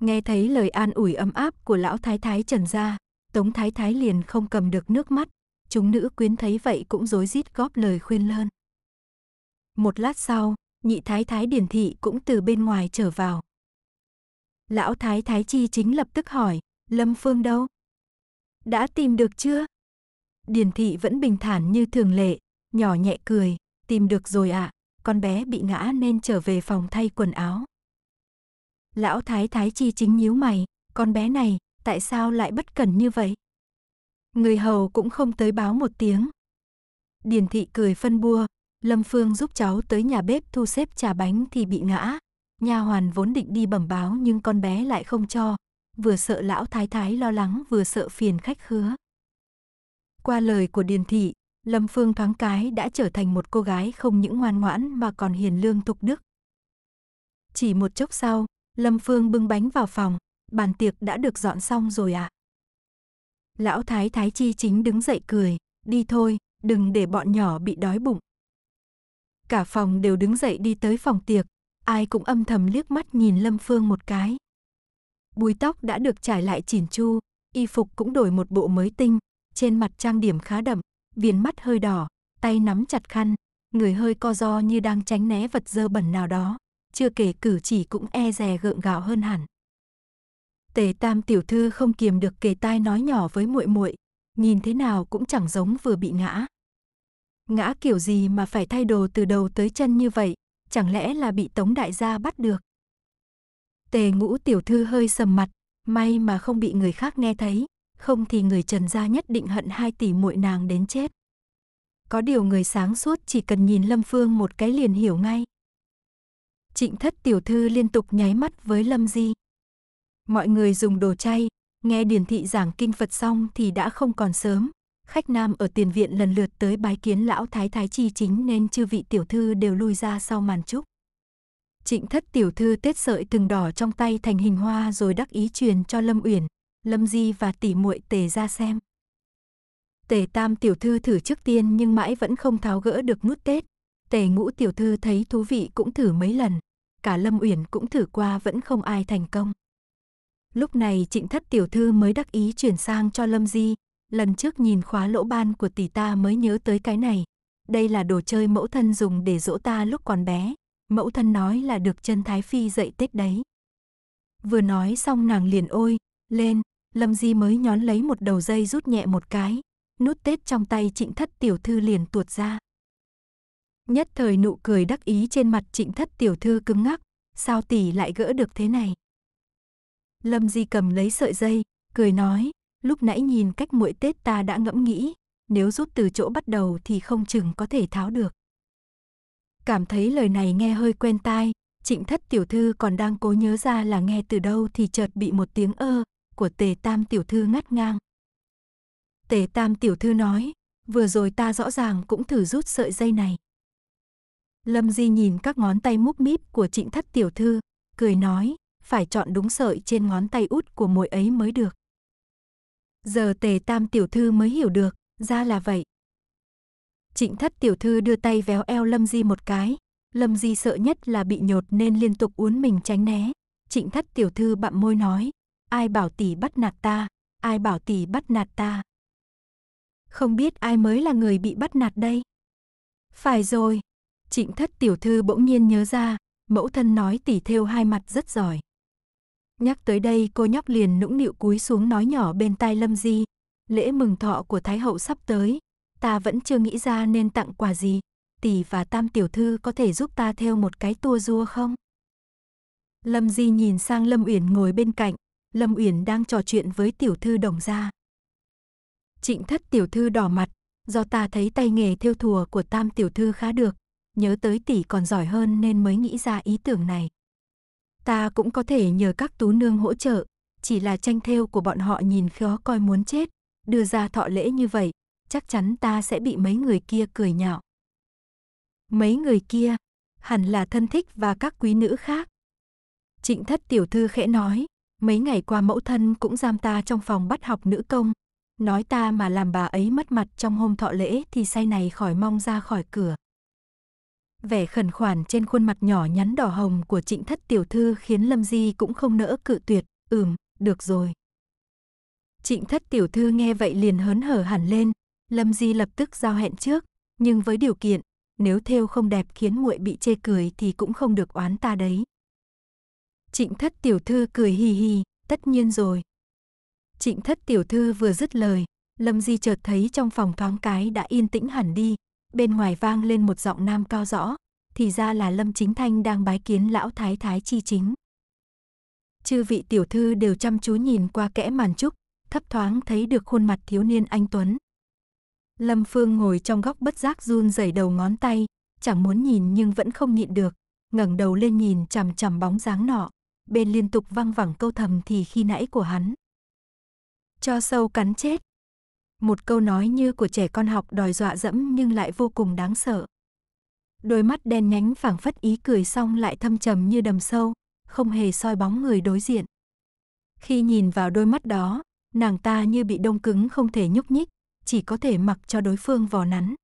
Nghe thấy lời an ủi ấm áp của lão thái thái Trần gia, Tống thái thái liền không cầm được nước mắt, chúng nữ quyến thấy vậy cũng rối rít góp lời khuyên lơn. Một lát sau, nhị thái thái Điển thị cũng từ bên ngoài trở vào. Lão thái thái chi chính lập tức hỏi, Lâm Phương đâu? Đã tìm được chưa? Điền thị vẫn bình thản như thường lệ, nhỏ nhẹ cười, tìm được rồi ạ, à, con bé bị ngã nên trở về phòng thay quần áo. Lão Thái Thái Chi chính nhíu mày, con bé này, tại sao lại bất cẩn như vậy? Người hầu cũng không tới báo một tiếng. Điền thị cười phân bua, Lâm Phương giúp cháu tới nhà bếp thu xếp trà bánh thì bị ngã. Nha hoàn vốn định đi bẩm báo nhưng con bé lại không cho, vừa sợ lão thái thái lo lắng vừa sợ phiền khách khứa. Qua lời của Điền Thị, Lâm Phương thoáng cái đã trở thành một cô gái không những ngoan ngoãn mà còn hiền lương tục đức. Chỉ một chốc sau, Lâm Phương bưng bánh vào phòng, bàn tiệc đã được dọn xong rồi À? Lão Thái Thái Chi chính đứng dậy cười, đi thôi, đừng để bọn nhỏ bị đói bụng. Cả phòng đều đứng dậy đi tới phòng tiệc, ai cũng âm thầm liếc mắt nhìn Lâm Phương một cái búi tóc đã được trải lại chỉn chu, y phục cũng đổi một bộ mới tinh, trên mặt trang điểm khá đậm, viền mắt hơi đỏ, tay nắm chặt khăn, người hơi co do như đang tránh né vật dơ bẩn nào đó, chưa kể cử chỉ cũng e rè gượng gạo hơn hẳn. Tề Tam tiểu thư không kiềm được kề tai nói nhỏ với muội muội, nhìn thế nào cũng chẳng giống vừa bị ngã. Ngã kiểu gì mà phải thay đồ từ đầu tới chân như vậy, chẳng lẽ là bị Tống đại gia bắt được? Tề ngũ tiểu thư hơi sầm mặt, may mà không bị người khác nghe thấy, không thì người trần gia nhất định hận hai tỷ muội nàng đến chết. Có điều người sáng suốt chỉ cần nhìn Lâm Phương một cái liền hiểu ngay. Trịnh thất tiểu thư liên tục nháy mắt với Lâm Di. Mọi người dùng đồ chay, nghe điển thị giảng kinh Phật xong thì đã không còn sớm. Khách nam ở tiền viện lần lượt tới bái kiến lão thái thái chi chính nên chư vị tiểu thư đều lui ra sau màn trúc. Trịnh thất tiểu thư tết sợi từng đỏ trong tay thành hình hoa rồi đắc ý truyền cho Lâm Uyển, Lâm Di và tỷ muội tề ra xem. Tề tam tiểu thư thử trước tiên nhưng mãi vẫn không tháo gỡ được nút tết. Tề ngũ tiểu thư thấy thú vị cũng thử mấy lần. Cả Lâm Uyển cũng thử qua vẫn không ai thành công. Lúc này trịnh thất tiểu thư mới đắc ý chuyển sang cho Lâm Di. Lần trước nhìn khóa lỗ ban của tỷ ta mới nhớ tới cái này. Đây là đồ chơi mẫu thân dùng để dỗ ta lúc còn bé mẫu thân nói là được chân Thái Phi dậy Tết đấy. Vừa nói xong nàng liền ôi, lên, Lâm Di mới nhón lấy một đầu dây rút nhẹ một cái, nút Tết trong tay trịnh thất tiểu thư liền tuột ra. Nhất thời nụ cười đắc ý trên mặt trịnh thất tiểu thư cứng ngắc, sao tỷ lại gỡ được thế này. Lâm Di cầm lấy sợi dây, cười nói, lúc nãy nhìn cách muội Tết ta đã ngẫm nghĩ, nếu rút từ chỗ bắt đầu thì không chừng có thể tháo được. Cảm thấy lời này nghe hơi quen tai, trịnh thất tiểu thư còn đang cố nhớ ra là nghe từ đâu thì chợt bị một tiếng ơ của tề tam tiểu thư ngắt ngang. Tề tam tiểu thư nói, vừa rồi ta rõ ràng cũng thử rút sợi dây này. Lâm Di nhìn các ngón tay múp míp của trịnh thất tiểu thư, cười nói, phải chọn đúng sợi trên ngón tay út của mồi ấy mới được. Giờ tề tam tiểu thư mới hiểu được, ra là vậy, Trịnh thất tiểu thư đưa tay véo eo Lâm Di một cái. Lâm Di sợ nhất là bị nhột nên liên tục uốn mình tránh né. Trịnh thất tiểu thư bặm môi nói. Ai bảo tỷ bắt nạt ta, ai bảo tỷ bắt nạt ta. Không biết ai mới là người bị bắt nạt đây. Phải rồi. Trịnh thất tiểu thư bỗng nhiên nhớ ra, mẫu thân nói tỷ thêu hai mặt rất giỏi. Nhắc tới đây cô nhóc liền nũng nịu cúi xuống nói nhỏ bên tai Lâm Di, lễ mừng thọ của Thái Hậu sắp tới, ta vẫn chưa nghĩ ra nên tặng quà gì. Tỷ và Tam tiểu thư có thể giúp ta theo một cái tua rua không? Lâm Di nhìn sang Lâm Uyển ngồi bên cạnh, Lâm Uyển đang trò chuyện với tiểu thư đồng gia. Trịnh thất tiểu thư đỏ mặt, do ta thấy tay nghề theo thùa của Tam tiểu thư khá được, nhớ tới tỷ còn giỏi hơn nên mới nghĩ ra ý tưởng này. Ta cũng có thể nhờ các tú nương hỗ trợ, chỉ là tranh theo của bọn họ nhìn khó coi muốn chết, đưa ra thọ lễ như vậy, chắc chắn ta sẽ bị mấy người kia cười nhạo. Mấy người kia, hẳn là thân thích và các quý nữ khác. Trịnh thất tiểu thư khẽ nói, mấy ngày qua mẫu thân cũng giam ta trong phòng bắt học nữ công. Nói ta mà làm bà ấy mất mặt trong hôm thọ lễ thì say này khỏi mong ra khỏi cửa. Vẻ khẩn khoản trên khuôn mặt nhỏ nhắn đỏ hồng của trịnh thất tiểu thư khiến Lâm Di cũng không nỡ cự tuyệt, ừm, được rồi. Trịnh thất tiểu thư nghe vậy liền hớn hở hẳn lên, Lâm Di lập tức giao hẹn trước, nhưng với điều kiện, nếu thêu không đẹp khiến muội bị chê cười thì cũng không được oán ta đấy. Trịnh thất tiểu thư cười hì hì, tất nhiên rồi. Trịnh thất tiểu thư vừa dứt lời, Lâm Di chợt thấy trong phòng thoáng cái đã yên tĩnh hẳn đi, bên ngoài vang lên một giọng nam cao rõ, thì ra là Lâm Chính Thanh đang bái kiến lão thái thái chi chính. Chư vị tiểu thư đều chăm chú nhìn qua kẽ màn trúc, thấp thoáng thấy được khuôn mặt thiếu niên anh Tuấn, Lâm Phương ngồi trong góc bất giác run rẩy đầu ngón tay, chẳng muốn nhìn nhưng vẫn không nhịn được, ngẩng đầu lên nhìn chằm chằm bóng dáng nọ, bên liên tục văng vẳng câu thầm thì khi nãy của hắn. Cho sâu cắn chết. Một câu nói như của trẻ con học đòi dọa dẫm nhưng lại vô cùng đáng sợ. Đôi mắt đen nhánh phảng phất ý cười xong lại thâm trầm như đầm sâu, không hề soi bóng người đối diện. Khi nhìn vào đôi mắt đó, nàng ta như bị đông cứng không thể nhúc nhích, chỉ có thể mặc cho đối phương vò nắn.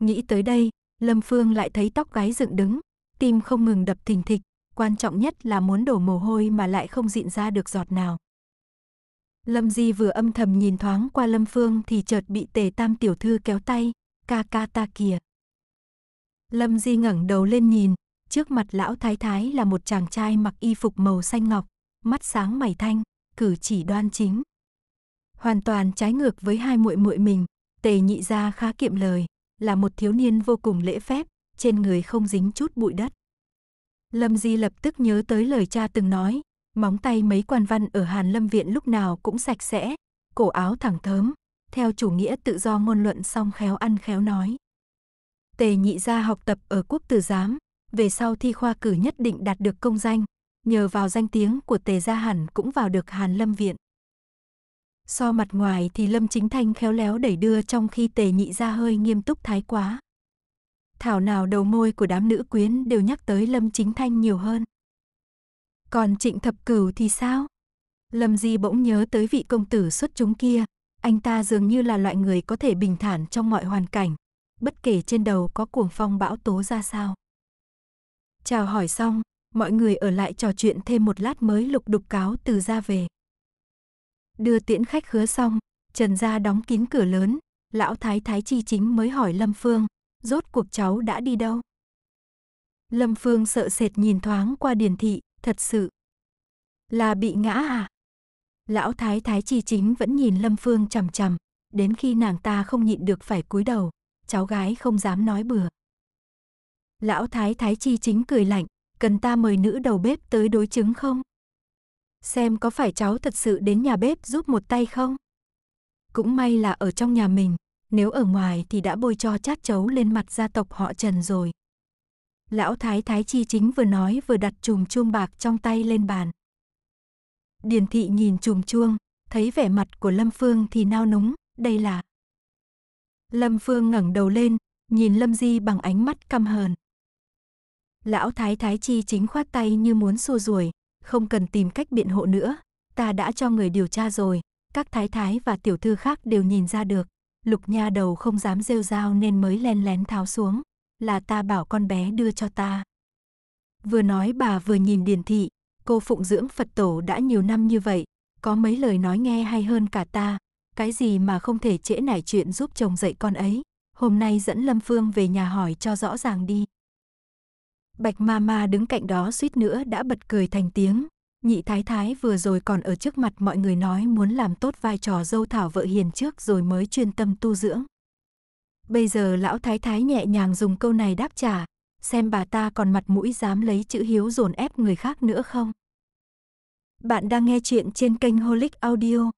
Nghĩ tới đây, Lâm Phương lại thấy tóc gái dựng đứng, tim không ngừng đập thình thịch, quan trọng nhất là muốn đổ mồ hôi mà lại không dịn ra được giọt nào. Lâm Di vừa âm thầm nhìn thoáng qua Lâm Phương thì chợt bị Tề Tam tiểu thư kéo tay, "Ca ca ta kìa." Lâm Di ngẩng đầu lên nhìn, trước mặt lão thái thái là một chàng trai mặc y phục màu xanh ngọc, mắt sáng mày thanh, cử chỉ đoan chính hoàn toàn trái ngược với hai muội muội mình, Tề Nhị gia khá kiệm lời, là một thiếu niên vô cùng lễ phép, trên người không dính chút bụi đất. Lâm Di lập tức nhớ tới lời cha từng nói, móng tay mấy quan văn ở Hàn Lâm Viện lúc nào cũng sạch sẽ, cổ áo thẳng thớm, theo chủ nghĩa tự do ngôn luận song khéo ăn khéo nói. Tề nhị gia học tập ở quốc tử giám, về sau thi khoa cử nhất định đạt được công danh, nhờ vào danh tiếng của tề gia hẳn cũng vào được Hàn Lâm Viện. So mặt ngoài thì Lâm Chính Thanh khéo léo đẩy đưa trong khi tề nhị ra hơi nghiêm túc thái quá. Thảo nào đầu môi của đám nữ quyến đều nhắc tới Lâm Chính Thanh nhiều hơn. Còn trịnh thập cửu thì sao? Lâm Di bỗng nhớ tới vị công tử xuất chúng kia, anh ta dường như là loại người có thể bình thản trong mọi hoàn cảnh, bất kể trên đầu có cuồng phong bão tố ra sao. Chào hỏi xong, mọi người ở lại trò chuyện thêm một lát mới lục đục cáo từ ra về. Đưa tiễn khách khứa xong, Trần gia đóng kín cửa lớn, lão thái thái chi chính mới hỏi Lâm Phương, rốt cuộc cháu đã đi đâu? Lâm Phương sợ sệt nhìn thoáng qua điển thị, thật sự là bị ngã à? Lão thái thái chi chính vẫn nhìn Lâm Phương chằm chằm, đến khi nàng ta không nhịn được phải cúi đầu, cháu gái không dám nói bừa. Lão thái thái chi chính cười lạnh, cần ta mời nữ đầu bếp tới đối chứng không? xem có phải cháu thật sự đến nhà bếp giúp một tay không. Cũng may là ở trong nhà mình, nếu ở ngoài thì đã bôi cho chát chấu lên mặt gia tộc họ Trần rồi. Lão Thái Thái Chi chính vừa nói vừa đặt chùm chuông bạc trong tay lên bàn. Điền thị nhìn chùm chuông, thấy vẻ mặt của Lâm Phương thì nao núng, đây là. Lâm Phương ngẩng đầu lên, nhìn Lâm Di bằng ánh mắt căm hờn. Lão Thái Thái Chi chính khoát tay như muốn xua ruồi, không cần tìm cách biện hộ nữa, ta đã cho người điều tra rồi, các thái thái và tiểu thư khác đều nhìn ra được. Lục nha đầu không dám rêu rao nên mới len lén tháo xuống, là ta bảo con bé đưa cho ta. Vừa nói bà vừa nhìn Điền Thị, cô phụng dưỡng Phật tổ đã nhiều năm như vậy, có mấy lời nói nghe hay hơn cả ta, cái gì mà không thể trễ nải chuyện giúp chồng dạy con ấy, hôm nay dẫn Lâm Phương về nhà hỏi cho rõ ràng đi. Bạch ma ma đứng cạnh đó suýt nữa đã bật cười thành tiếng. Nhị thái thái vừa rồi còn ở trước mặt mọi người nói muốn làm tốt vai trò dâu thảo vợ hiền trước rồi mới chuyên tâm tu dưỡng. Bây giờ lão thái thái nhẹ nhàng dùng câu này đáp trả, xem bà ta còn mặt mũi dám lấy chữ hiếu dồn ép người khác nữa không. Bạn đang nghe chuyện trên kênh Holic Audio.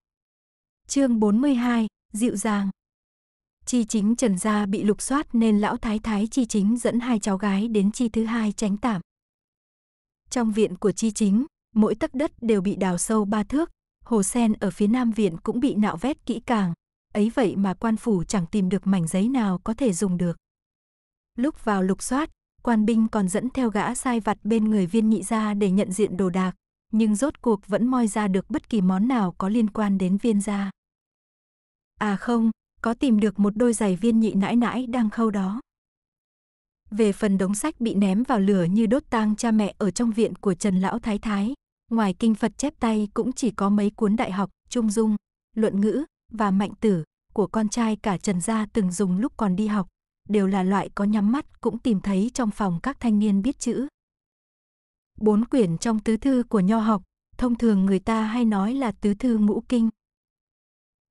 Chương 42, dịu dàng. Chi chính Trần Gia bị lục soát nên lão thái thái Chi chính dẫn hai cháu gái đến Chi thứ hai tránh tạm. Trong viện của Chi chính, mỗi tấc đất đều bị đào sâu ba thước, hồ sen ở phía nam viện cũng bị nạo vét kỹ càng, ấy vậy mà quan phủ chẳng tìm được mảnh giấy nào có thể dùng được. Lúc vào lục soát, quan binh còn dẫn theo gã sai vặt bên người viên nhị gia để nhận diện đồ đạc, nhưng rốt cuộc vẫn moi ra được bất kỳ món nào có liên quan đến viên gia. À không, có tìm được một đôi giày viên nhị nãi nãi đang khâu đó. Về phần đống sách bị ném vào lửa như đốt tang cha mẹ ở trong viện của Trần Lão Thái Thái, ngoài kinh Phật chép tay cũng chỉ có mấy cuốn đại học, trung dung, luận ngữ và mạnh tử của con trai cả Trần Gia từng dùng lúc còn đi học, đều là loại có nhắm mắt cũng tìm thấy trong phòng các thanh niên biết chữ. Bốn quyển trong tứ thư của nho học, thông thường người ta hay nói là tứ thư ngũ kinh,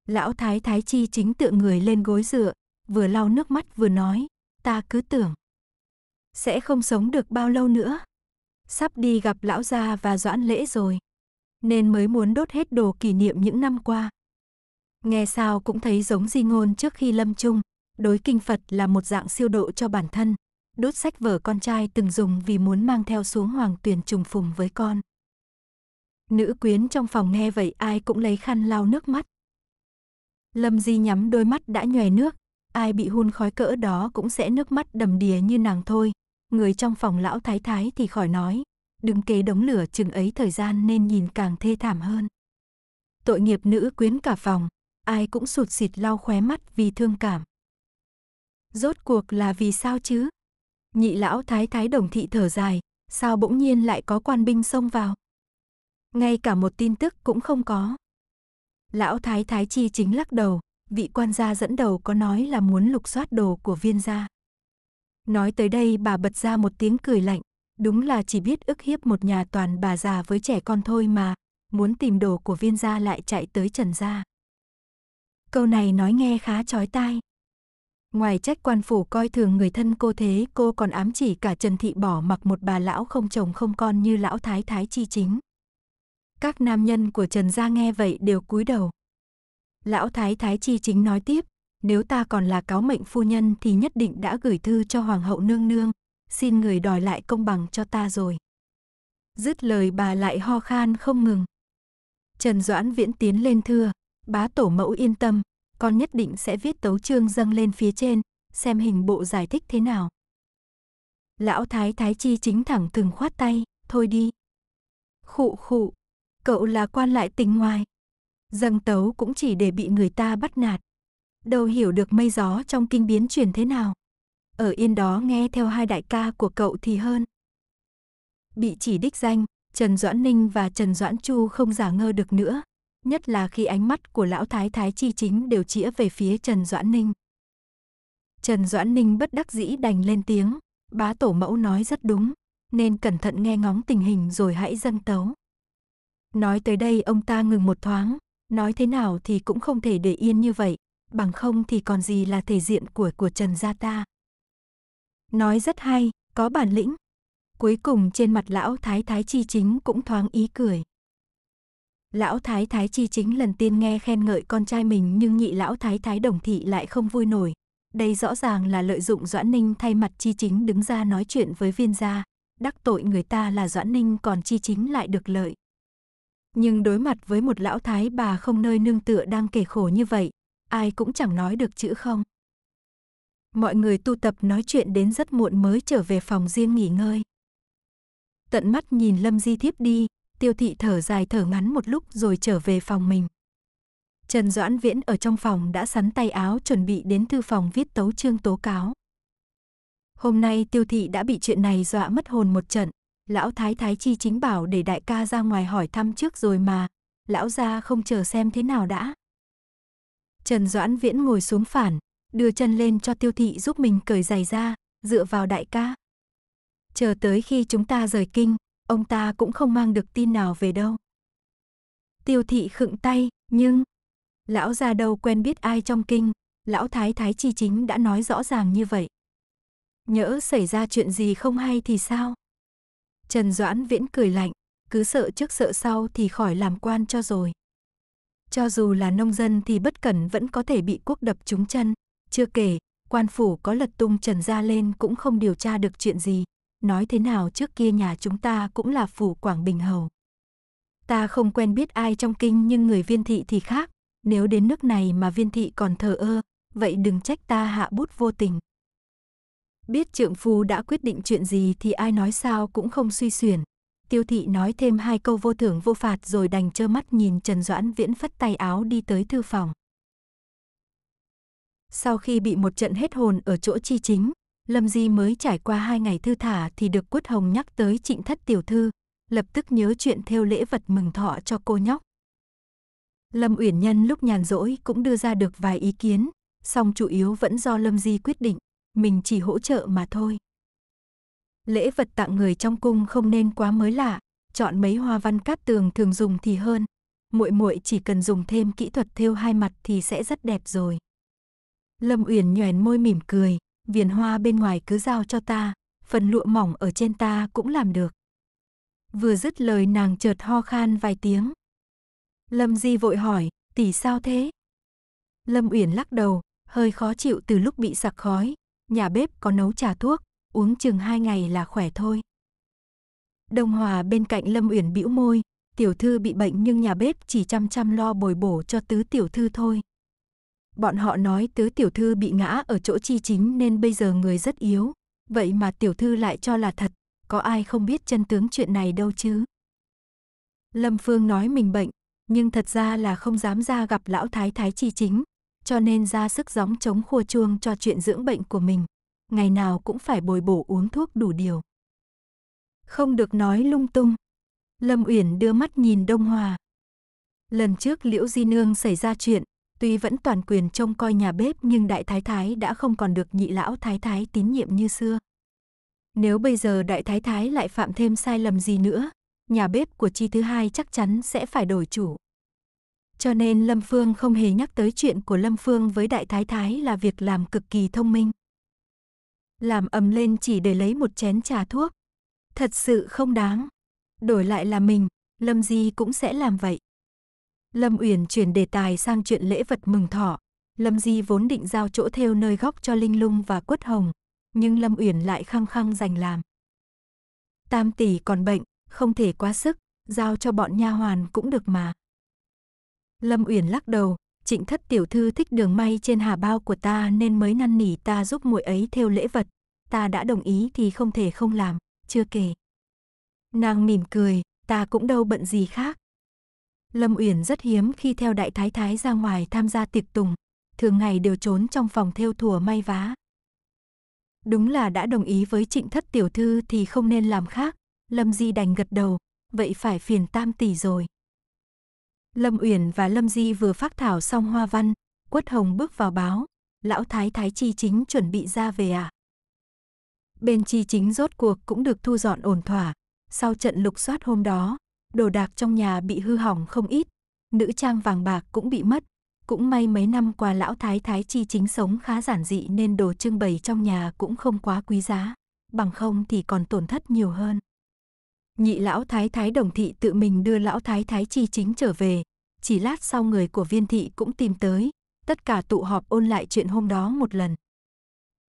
Lão Thái Thái Chi chính tựa người lên gối dựa, vừa lau nước mắt vừa nói, ta cứ tưởng. Sẽ không sống được bao lâu nữa. Sắp đi gặp lão gia và doãn lễ rồi. Nên mới muốn đốt hết đồ kỷ niệm những năm qua. Nghe sao cũng thấy giống di ngôn trước khi lâm chung, đối kinh Phật là một dạng siêu độ cho bản thân. Đốt sách vở con trai từng dùng vì muốn mang theo xuống hoàng tuyển trùng phùng với con. Nữ quyến trong phòng nghe vậy ai cũng lấy khăn lau nước mắt, Lâm Di nhắm đôi mắt đã nhòe nước, ai bị hun khói cỡ đó cũng sẽ nước mắt đầm đìa như nàng thôi. Người trong phòng lão thái thái thì khỏi nói, đứng kế đống lửa chừng ấy thời gian nên nhìn càng thê thảm hơn. Tội nghiệp nữ quyến cả phòng, ai cũng sụt xịt lau khóe mắt vì thương cảm. Rốt cuộc là vì sao chứ? Nhị lão thái thái đồng thị thở dài, sao bỗng nhiên lại có quan binh xông vào? Ngay cả một tin tức cũng không có. Lão Thái Thái Chi chính lắc đầu, vị quan gia dẫn đầu có nói là muốn lục soát đồ của viên gia. Nói tới đây bà bật ra một tiếng cười lạnh, đúng là chỉ biết ức hiếp một nhà toàn bà già với trẻ con thôi mà, muốn tìm đồ của viên gia lại chạy tới trần gia. Câu này nói nghe khá chói tai. Ngoài trách quan phủ coi thường người thân cô thế cô còn ám chỉ cả Trần Thị bỏ mặc một bà lão không chồng không con như lão thái thái chi chính. Các nam nhân của Trần Gia nghe vậy đều cúi đầu. Lão Thái Thái Chi chính nói tiếp, nếu ta còn là cáo mệnh phu nhân thì nhất định đã gửi thư cho Hoàng hậu nương nương, xin người đòi lại công bằng cho ta rồi. Dứt lời bà lại ho khan không ngừng. Trần Doãn Viễn tiến lên thưa, bá tổ mẫu yên tâm, con nhất định sẽ viết tấu chương dâng lên phía trên, xem hình bộ giải thích thế nào. Lão Thái Thái Chi chính thẳng thừng khoát tay, thôi đi. Khụ khụ, Cậu là quan lại tình ngoài. Dâng tấu cũng chỉ để bị người ta bắt nạt. Đâu hiểu được mây gió trong kinh biến chuyển thế nào. Ở yên đó nghe theo hai đại ca của cậu thì hơn. Bị chỉ đích danh, Trần Doãn Ninh và Trần Doãn Chu không giả ngơ được nữa. Nhất là khi ánh mắt của lão thái thái chi chính đều chĩa về phía Trần Doãn Ninh. Trần Doãn Ninh bất đắc dĩ đành lên tiếng, bá tổ mẫu nói rất đúng, nên cẩn thận nghe ngóng tình hình rồi hãy dâng tấu. Nói tới đây ông ta ngừng một thoáng, nói thế nào thì cũng không thể để yên như vậy, bằng không thì còn gì là thể diện của của Trần gia ta. Nói rất hay, có bản lĩnh. Cuối cùng trên mặt lão thái thái chi chính cũng thoáng ý cười. Lão thái thái chi chính lần tiên nghe khen ngợi con trai mình nhưng nhị lão thái thái đồng thị lại không vui nổi. Đây rõ ràng là lợi dụng Doãn Ninh thay mặt chi chính đứng ra nói chuyện với viên gia. Đắc tội người ta là Doãn Ninh còn chi chính lại được lợi. Nhưng đối mặt với một lão thái bà không nơi nương tựa đang kể khổ như vậy, ai cũng chẳng nói được chữ không. Mọi người tu tập nói chuyện đến rất muộn mới trở về phòng riêng nghỉ ngơi. Tận mắt nhìn Lâm Di Thiếp đi, tiêu thị thở dài thở ngắn một lúc rồi trở về phòng mình. Trần Doãn Viễn ở trong phòng đã sắn tay áo chuẩn bị đến thư phòng viết tấu chương tố cáo. Hôm nay tiêu thị đã bị chuyện này dọa mất hồn một trận, lão thái thái chi chính bảo để đại ca ra ngoài hỏi thăm trước rồi mà, lão ra không chờ xem thế nào đã. Trần Doãn Viễn ngồi xuống phản, đưa chân lên cho tiêu thị giúp mình cởi giày ra, dựa vào đại ca. Chờ tới khi chúng ta rời kinh, ông ta cũng không mang được tin nào về đâu. Tiêu thị khựng tay, nhưng lão ra đâu quen biết ai trong kinh, lão thái thái chi chính đã nói rõ ràng như vậy. Nhỡ xảy ra chuyện gì không hay thì sao? Trần Doãn Viễn cười lạnh, cứ sợ trước sợ sau thì khỏi làm quan cho rồi. Cho dù là nông dân thì bất cẩn vẫn có thể bị quốc đập trúng chân, chưa kể, quan phủ có lật tung Trần gia lên cũng không điều tra được chuyện gì, nói thế nào trước kia nhà chúng ta cũng là phủ Quảng Bình Hầu. Ta không quen biết ai trong kinh nhưng người viên thị thì khác, nếu đến nước này mà viên thị còn thờ ơ, vậy đừng trách ta hạ bút vô tình. Biết trượng phu đã quyết định chuyện gì thì ai nói sao cũng không suy xuyển. Tiêu thị nói thêm hai câu vô thưởng vô phạt rồi đành trơ mắt nhìn Trần Doãn Viễn phất tay áo đi tới thư phòng. Sau khi bị một trận hết hồn ở chỗ chi chính, Lâm Di mới trải qua hai ngày thư thả thì được Quất Hồng nhắc tới trịnh thất tiểu thư, lập tức nhớ chuyện theo lễ vật mừng thọ cho cô nhóc. Lâm Uyển Nhân lúc nhàn rỗi cũng đưa ra được vài ý kiến, song chủ yếu vẫn do Lâm Di quyết định mình chỉ hỗ trợ mà thôi. Lễ vật tặng người trong cung không nên quá mới lạ, chọn mấy hoa văn cát tường thường dùng thì hơn. Muội muội chỉ cần dùng thêm kỹ thuật thêu hai mặt thì sẽ rất đẹp rồi. Lâm Uyển nhoèn môi mỉm cười, viền hoa bên ngoài cứ giao cho ta, phần lụa mỏng ở trên ta cũng làm được. Vừa dứt lời nàng chợt ho khan vài tiếng. Lâm Di vội hỏi, tỷ sao thế? Lâm Uyển lắc đầu, hơi khó chịu từ lúc bị sặc khói, nhà bếp có nấu trà thuốc, uống chừng hai ngày là khỏe thôi. Đông Hòa bên cạnh Lâm Uyển bĩu môi, tiểu thư bị bệnh nhưng nhà bếp chỉ chăm chăm lo bồi bổ cho tứ tiểu thư thôi. Bọn họ nói tứ tiểu thư bị ngã ở chỗ chi chính nên bây giờ người rất yếu, vậy mà tiểu thư lại cho là thật, có ai không biết chân tướng chuyện này đâu chứ. Lâm Phương nói mình bệnh, nhưng thật ra là không dám ra gặp lão thái thái chi chính, cho nên ra sức gióng chống khua chuông cho chuyện dưỡng bệnh của mình. Ngày nào cũng phải bồi bổ uống thuốc đủ điều. Không được nói lung tung. Lâm Uyển đưa mắt nhìn Đông Hòa. Lần trước Liễu Di Nương xảy ra chuyện, tuy vẫn toàn quyền trông coi nhà bếp nhưng đại thái thái đã không còn được nhị lão thái thái tín nhiệm như xưa. Nếu bây giờ đại thái thái lại phạm thêm sai lầm gì nữa, nhà bếp của chi thứ hai chắc chắn sẽ phải đổi chủ. Cho nên Lâm Phương không hề nhắc tới chuyện của Lâm Phương với Đại Thái Thái là việc làm cực kỳ thông minh. Làm ầm lên chỉ để lấy một chén trà thuốc. Thật sự không đáng. Đổi lại là mình, Lâm Di cũng sẽ làm vậy. Lâm Uyển chuyển đề tài sang chuyện lễ vật mừng thọ. Lâm Di vốn định giao chỗ theo nơi góc cho Linh Lung và Quất Hồng, nhưng Lâm Uyển lại khăng khăng giành làm. Tam tỷ còn bệnh, không thể quá sức, giao cho bọn nha hoàn cũng được mà. Lâm Uyển lắc đầu, Trịnh thất tiểu thư thích đường may trên hà bao của ta nên mới năn nỉ ta giúp muội ấy thêu lễ vật. Ta đã đồng ý thì không thể không làm, chưa kể. Nàng mỉm cười, ta cũng đâu bận gì khác. Lâm Uyển rất hiếm khi theo đại thái thái ra ngoài tham gia tiệc tùng, thường ngày đều trốn trong phòng thêu thùa may vá. Đúng là đã đồng ý với trịnh thất tiểu thư thì không nên làm khác, Lâm Di đành gật đầu, vậy phải phiền tam tỷ rồi. Lâm Uyển và Lâm Di vừa phát thảo xong hoa văn, Quất Hồng bước vào báo, lão thái thái chi chính chuẩn bị ra về à? Bên chi chính rốt cuộc cũng được thu dọn ổn thỏa, sau trận lục soát hôm đó, đồ đạc trong nhà bị hư hỏng không ít, nữ trang vàng bạc cũng bị mất, cũng may mấy năm qua lão thái thái chi chính sống khá giản dị nên đồ trưng bày trong nhà cũng không quá quý giá, bằng không thì còn tổn thất nhiều hơn nhị lão thái thái đồng thị tự mình đưa lão thái thái chi chính trở về. Chỉ lát sau người của viên thị cũng tìm tới, tất cả tụ họp ôn lại chuyện hôm đó một lần.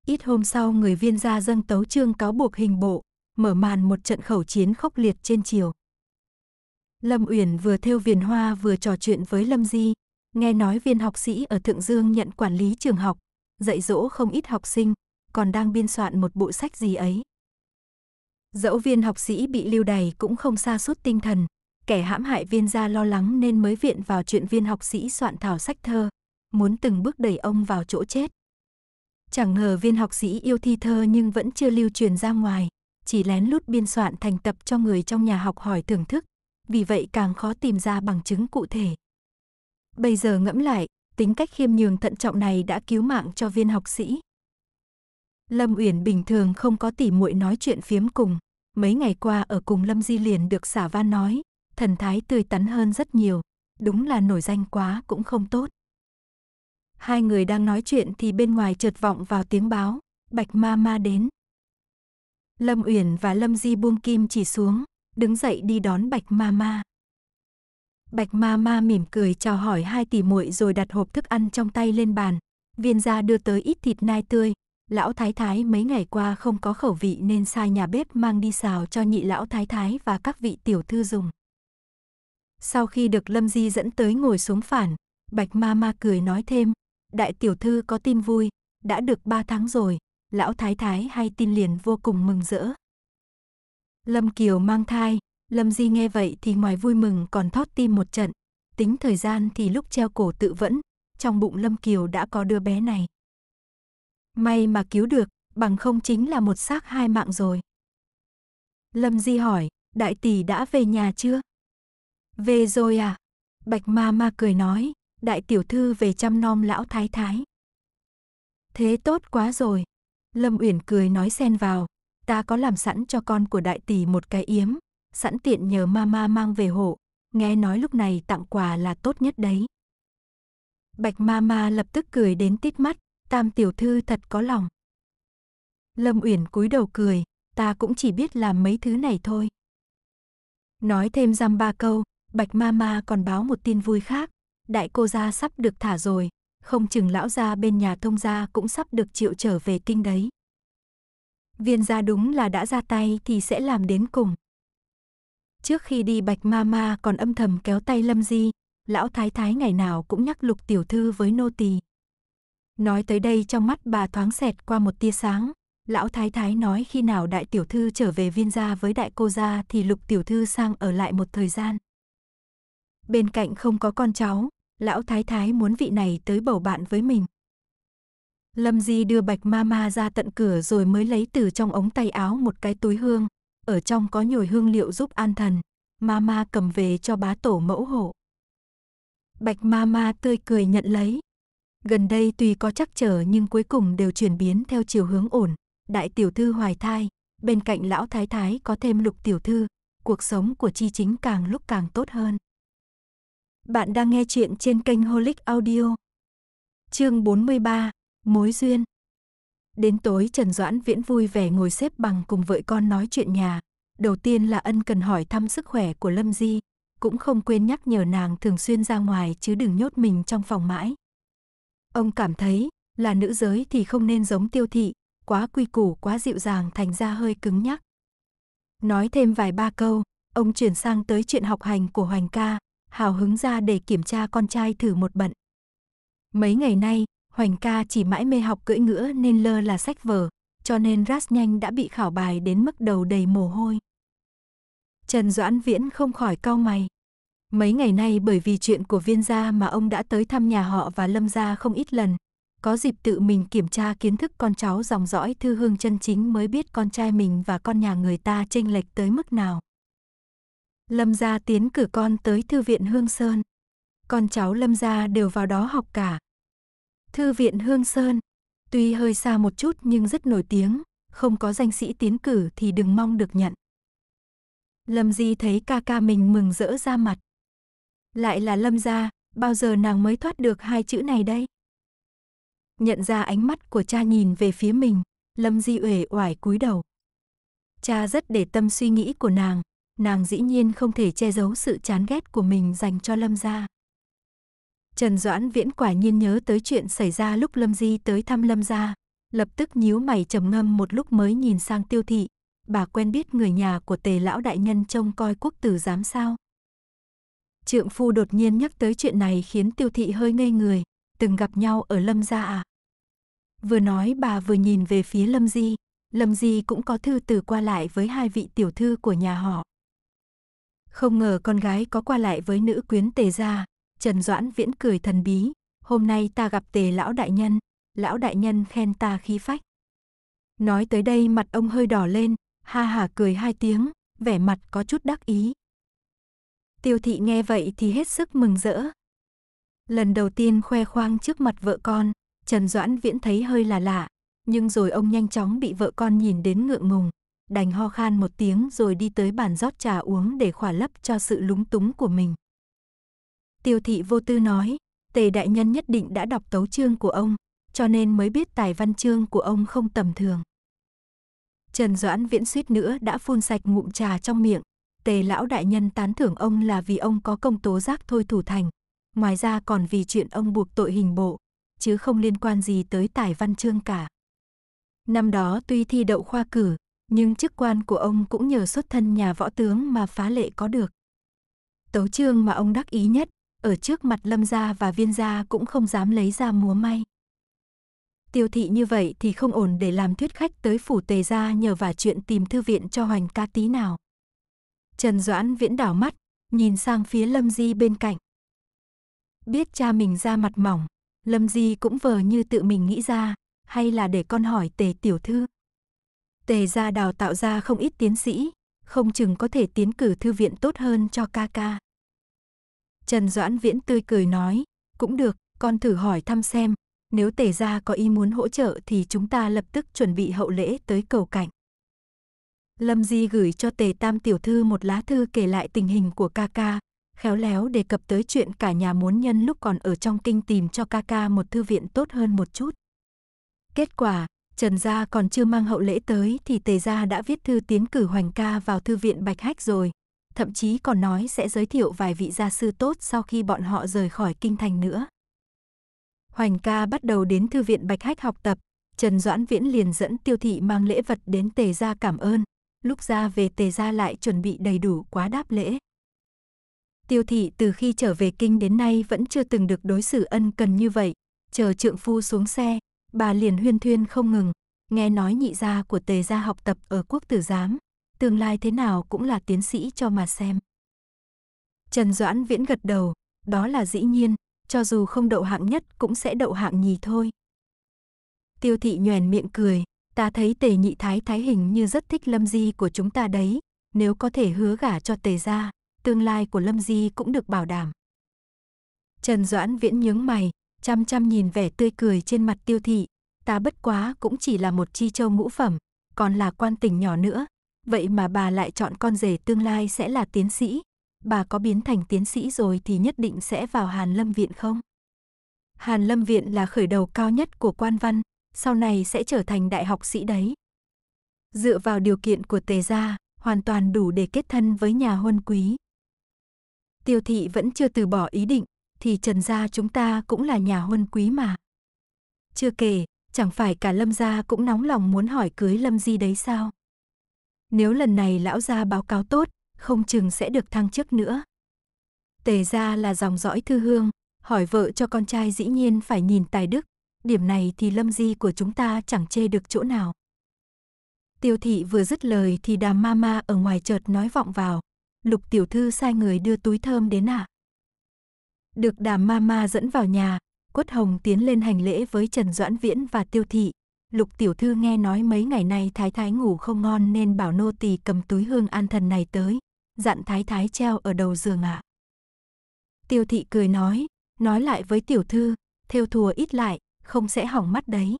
Ít hôm sau người viên gia dâng tấu trương cáo buộc hình bộ, mở màn một trận khẩu chiến khốc liệt trên chiều. Lâm Uyển vừa theo viền hoa vừa trò chuyện với Lâm Di, nghe nói viên học sĩ ở Thượng Dương nhận quản lý trường học, dạy dỗ không ít học sinh, còn đang biên soạn một bộ sách gì ấy. Dẫu viên học sĩ bị lưu đày cũng không xa sút tinh thần, kẻ hãm hại viên gia lo lắng nên mới viện vào chuyện viên học sĩ soạn thảo sách thơ, muốn từng bước đẩy ông vào chỗ chết. Chẳng ngờ viên học sĩ yêu thi thơ nhưng vẫn chưa lưu truyền ra ngoài, chỉ lén lút biên soạn thành tập cho người trong nhà học hỏi thưởng thức, vì vậy càng khó tìm ra bằng chứng cụ thể. Bây giờ ngẫm lại, tính cách khiêm nhường thận trọng này đã cứu mạng cho viên học sĩ. Lâm Uyển bình thường không có tỉ muội nói chuyện phiếm cùng, mấy ngày qua ở cùng Lâm Di liền được xả van nói, thần thái tươi tắn hơn rất nhiều, đúng là nổi danh quá cũng không tốt. Hai người đang nói chuyện thì bên ngoài chợt vọng vào tiếng báo, Bạch Ma Ma đến. Lâm Uyển và Lâm Di buông kim chỉ xuống, đứng dậy đi đón Bạch Ma Ma. Bạch Ma Ma mỉm cười chào hỏi hai tỷ muội rồi đặt hộp thức ăn trong tay lên bàn, viên gia đưa tới ít thịt nai tươi, lão thái thái mấy ngày qua không có khẩu vị nên sai nhà bếp mang đi xào cho nhị lão thái thái và các vị tiểu thư dùng. Sau khi được Lâm Di dẫn tới ngồi xuống phản, Bạch Ma Ma cười nói thêm, đại tiểu thư có tin vui, đã được ba tháng rồi, lão thái thái hay tin liền vô cùng mừng rỡ. Lâm Kiều mang thai, Lâm Di nghe vậy thì ngoài vui mừng còn thót tim một trận, tính thời gian thì lúc treo cổ tự vẫn, trong bụng Lâm Kiều đã có đứa bé này. May mà cứu được, bằng không chính là một xác hai mạng rồi. Lâm Di hỏi, đại tỷ đã về nhà chưa? Về rồi à? Bạch ma ma cười nói, đại tiểu thư về chăm nom lão thái thái. Thế tốt quá rồi. Lâm Uyển cười nói xen vào, ta có làm sẵn cho con của đại tỷ một cái yếm, sẵn tiện nhờ mama mang về hộ, nghe nói lúc này tặng quà là tốt nhất đấy. Bạch mama lập tức cười đến tít mắt, Tam tiểu thư thật có lòng. Lâm Uyển cúi đầu cười, ta cũng chỉ biết làm mấy thứ này thôi. Nói thêm dăm ba câu, Bạch Mama còn báo một tin vui khác, đại cô gia sắp được thả rồi, không chừng lão gia bên nhà thông gia cũng sắp được triệu trở về kinh đấy. Viên gia đúng là đã ra tay thì sẽ làm đến cùng. Trước khi đi Bạch Mama còn âm thầm kéo tay Lâm Di, lão thái thái ngày nào cũng nhắc Lục tiểu thư với nô tỳ. Nói tới đây trong mắt bà thoáng xẹt qua một tia sáng. Lão Thái Thái nói khi nào đại tiểu thư trở về viên gia với đại cô gia thì lục tiểu thư sang ở lại một thời gian. Bên cạnh không có con cháu, lão Thái Thái muốn vị này tới bầu bạn với mình. Lâm Di đưa Bạch Mama ra tận cửa rồi mới lấy từ trong ống tay áo một cái túi hương, ở trong có nhồi hương liệu giúp an thần, Mama cầm về cho bá tổ mẫu hộ. Bạch Mama tươi cười nhận lấy, Gần đây tuy có chắc trở nhưng cuối cùng đều chuyển biến theo chiều hướng ổn. Đại tiểu thư hoài thai, bên cạnh lão thái thái có thêm lục tiểu thư, cuộc sống của chi chính càng lúc càng tốt hơn. Bạn đang nghe chuyện trên kênh Holic Audio. Chương 43, Mối duyên. Đến tối Trần Doãn Viễn vui vẻ ngồi xếp bằng cùng vợ con nói chuyện nhà. Đầu tiên là ân cần hỏi thăm sức khỏe của Lâm Di, cũng không quên nhắc nhở nàng thường xuyên ra ngoài chứ đừng nhốt mình trong phòng mãi. Ông cảm thấy là nữ giới thì không nên giống tiêu thị, quá quy củ quá dịu dàng thành ra hơi cứng nhắc. Nói thêm vài ba câu, ông chuyển sang tới chuyện học hành của Hoành ca, hào hứng ra để kiểm tra con trai thử một bận. Mấy ngày nay, Hoành ca chỉ mãi mê học cưỡi ngựa nên lơ là sách vở, cho nên rát nhanh đã bị khảo bài đến mức đầu đầy mồ hôi. Trần Doãn Viễn không khỏi cau mày, Mấy ngày nay bởi vì chuyện của viên gia mà ông đã tới thăm nhà họ và lâm gia không ít lần. Có dịp tự mình kiểm tra kiến thức con cháu dòng dõi thư hương chân chính mới biết con trai mình và con nhà người ta chênh lệch tới mức nào. Lâm gia tiến cử con tới thư viện Hương Sơn. Con cháu Lâm gia đều vào đó học cả. Thư viện Hương Sơn, tuy hơi xa một chút nhưng rất nổi tiếng, không có danh sĩ tiến cử thì đừng mong được nhận. Lâm Di thấy ca ca mình mừng rỡ ra mặt. Lại là Lâm gia, bao giờ nàng mới thoát được hai chữ này đây? Nhận ra ánh mắt của cha nhìn về phía mình, Lâm Di uể oải cúi đầu. Cha rất để tâm suy nghĩ của nàng, nàng dĩ nhiên không thể che giấu sự chán ghét của mình dành cho Lâm gia. Trần Doãn Viễn quả nhiên nhớ tới chuyện xảy ra lúc Lâm Di tới thăm Lâm gia, lập tức nhíu mày trầm ngâm một lúc mới nhìn sang Tiêu thị, bà quen biết người nhà của Tề lão đại nhân trông coi quốc tử giám sao? Trượng phu đột nhiên nhắc tới chuyện này khiến tiêu thị hơi ngây người, từng gặp nhau ở lâm gia à. Vừa nói bà vừa nhìn về phía lâm di, lâm di cũng có thư từ qua lại với hai vị tiểu thư của nhà họ. Không ngờ con gái có qua lại với nữ quyến tề gia, Trần Doãn viễn cười thần bí, hôm nay ta gặp tề lão đại nhân, lão đại nhân khen ta khí phách. Nói tới đây mặt ông hơi đỏ lên, ha hà cười hai tiếng, vẻ mặt có chút đắc ý. Tiêu thị nghe vậy thì hết sức mừng rỡ. Lần đầu tiên khoe khoang trước mặt vợ con, Trần Doãn Viễn thấy hơi là lạ, nhưng rồi ông nhanh chóng bị vợ con nhìn đến ngượng ngùng, đành ho khan một tiếng rồi đi tới bàn rót trà uống để khỏa lấp cho sự lúng túng của mình. Tiêu thị vô tư nói, Tề đại nhân nhất định đã đọc tấu chương của ông, cho nên mới biết tài văn chương của ông không tầm thường. Trần Doãn Viễn suýt nữa đã phun sạch ngụm trà trong miệng, Tề lão đại nhân tán thưởng ông là vì ông có công tố giác thôi thủ thành. Ngoài ra còn vì chuyện ông buộc tội hình bộ, chứ không liên quan gì tới tài văn chương cả. Năm đó tuy thi đậu khoa cử, nhưng chức quan của ông cũng nhờ xuất thân nhà võ tướng mà phá lệ có được. Tấu chương mà ông đắc ý nhất, ở trước mặt lâm gia và viên gia cũng không dám lấy ra múa may. Tiêu thị như vậy thì không ổn để làm thuyết khách tới phủ tề gia nhờ vả chuyện tìm thư viện cho hoành ca tí nào. Trần Doãn viễn đảo mắt, nhìn sang phía Lâm Di bên cạnh. Biết cha mình ra mặt mỏng, Lâm Di cũng vờ như tự mình nghĩ ra, hay là để con hỏi tề tiểu thư. Tề gia đào tạo ra không ít tiến sĩ, không chừng có thể tiến cử thư viện tốt hơn cho ca ca. Trần Doãn Viễn tươi cười nói, cũng được, con thử hỏi thăm xem, nếu tề gia có ý muốn hỗ trợ thì chúng ta lập tức chuẩn bị hậu lễ tới cầu cảnh. Lâm Di gửi cho Tề Tam tiểu thư một lá thư kể lại tình hình của Kaka khéo léo đề cập tới chuyện cả nhà muốn nhân lúc còn ở trong kinh tìm cho Kaka một thư viện tốt hơn một chút. Kết quả, Trần gia còn chưa mang hậu lễ tới thì Tề gia đã viết thư tiến cử Hoành ca vào thư viện Bạch Hách rồi, thậm chí còn nói sẽ giới thiệu vài vị gia sư tốt sau khi bọn họ rời khỏi kinh thành nữa. Hoành ca bắt đầu đến thư viện Bạch Hách học tập, Trần Doãn Viễn liền dẫn Tiêu Thị mang lễ vật đến Tề gia cảm ơn, lúc ra về tề ra lại chuẩn bị đầy đủ quá đáp lễ. Tiêu thị từ khi trở về kinh đến nay vẫn chưa từng được đối xử ân cần như vậy, chờ trượng phu xuống xe, bà liền huyên thuyên không ngừng, nghe nói nhị gia của tề gia học tập ở quốc tử giám, tương lai thế nào cũng là tiến sĩ cho mà xem. Trần Doãn Viễn gật đầu, đó là dĩ nhiên, cho dù không đậu hạng nhất cũng sẽ đậu hạng nhì thôi. Tiêu thị nhoèn miệng cười, Ta thấy tề nhị thái thái hình như rất thích lâm di của chúng ta đấy, nếu có thể hứa gả cho tề gia tương lai của lâm di cũng được bảo đảm. Trần Doãn Viễn nhướng mày, chăm chăm nhìn vẻ tươi cười trên mặt tiêu thị, ta bất quá cũng chỉ là một chi châu ngũ phẩm, còn là quan tỉnh nhỏ nữa, vậy mà bà lại chọn con rể tương lai sẽ là tiến sĩ, bà có biến thành tiến sĩ rồi thì nhất định sẽ vào Hàn Lâm Viện không? Hàn Lâm Viện là khởi đầu cao nhất của quan văn, sau này sẽ trở thành đại học sĩ đấy. Dựa vào điều kiện của tề gia, hoàn toàn đủ để kết thân với nhà huân quý. Tiêu thị vẫn chưa từ bỏ ý định, thì trần gia chúng ta cũng là nhà huân quý mà. Chưa kể, chẳng phải cả lâm gia cũng nóng lòng muốn hỏi cưới lâm di đấy sao? Nếu lần này lão gia báo cáo tốt, không chừng sẽ được thăng chức nữa. Tề gia là dòng dõi thư hương, hỏi vợ cho con trai dĩ nhiên phải nhìn tài đức, điểm này thì lâm di của chúng ta chẳng chê được chỗ nào. Tiêu thị vừa dứt lời thì đàm ma ma ở ngoài chợt nói vọng vào. Lục tiểu thư sai người đưa túi thơm đến ạ. À? Được đàm ma ma dẫn vào nhà, quất hồng tiến lên hành lễ với Trần Doãn Viễn và tiêu thị. Lục tiểu thư nghe nói mấy ngày nay thái thái ngủ không ngon nên bảo nô tỳ cầm túi hương an thần này tới, dặn thái thái treo ở đầu giường ạ. À. Tiêu thị cười nói, nói lại với tiểu thư, theo thùa ít lại, không sẽ hỏng mắt đấy.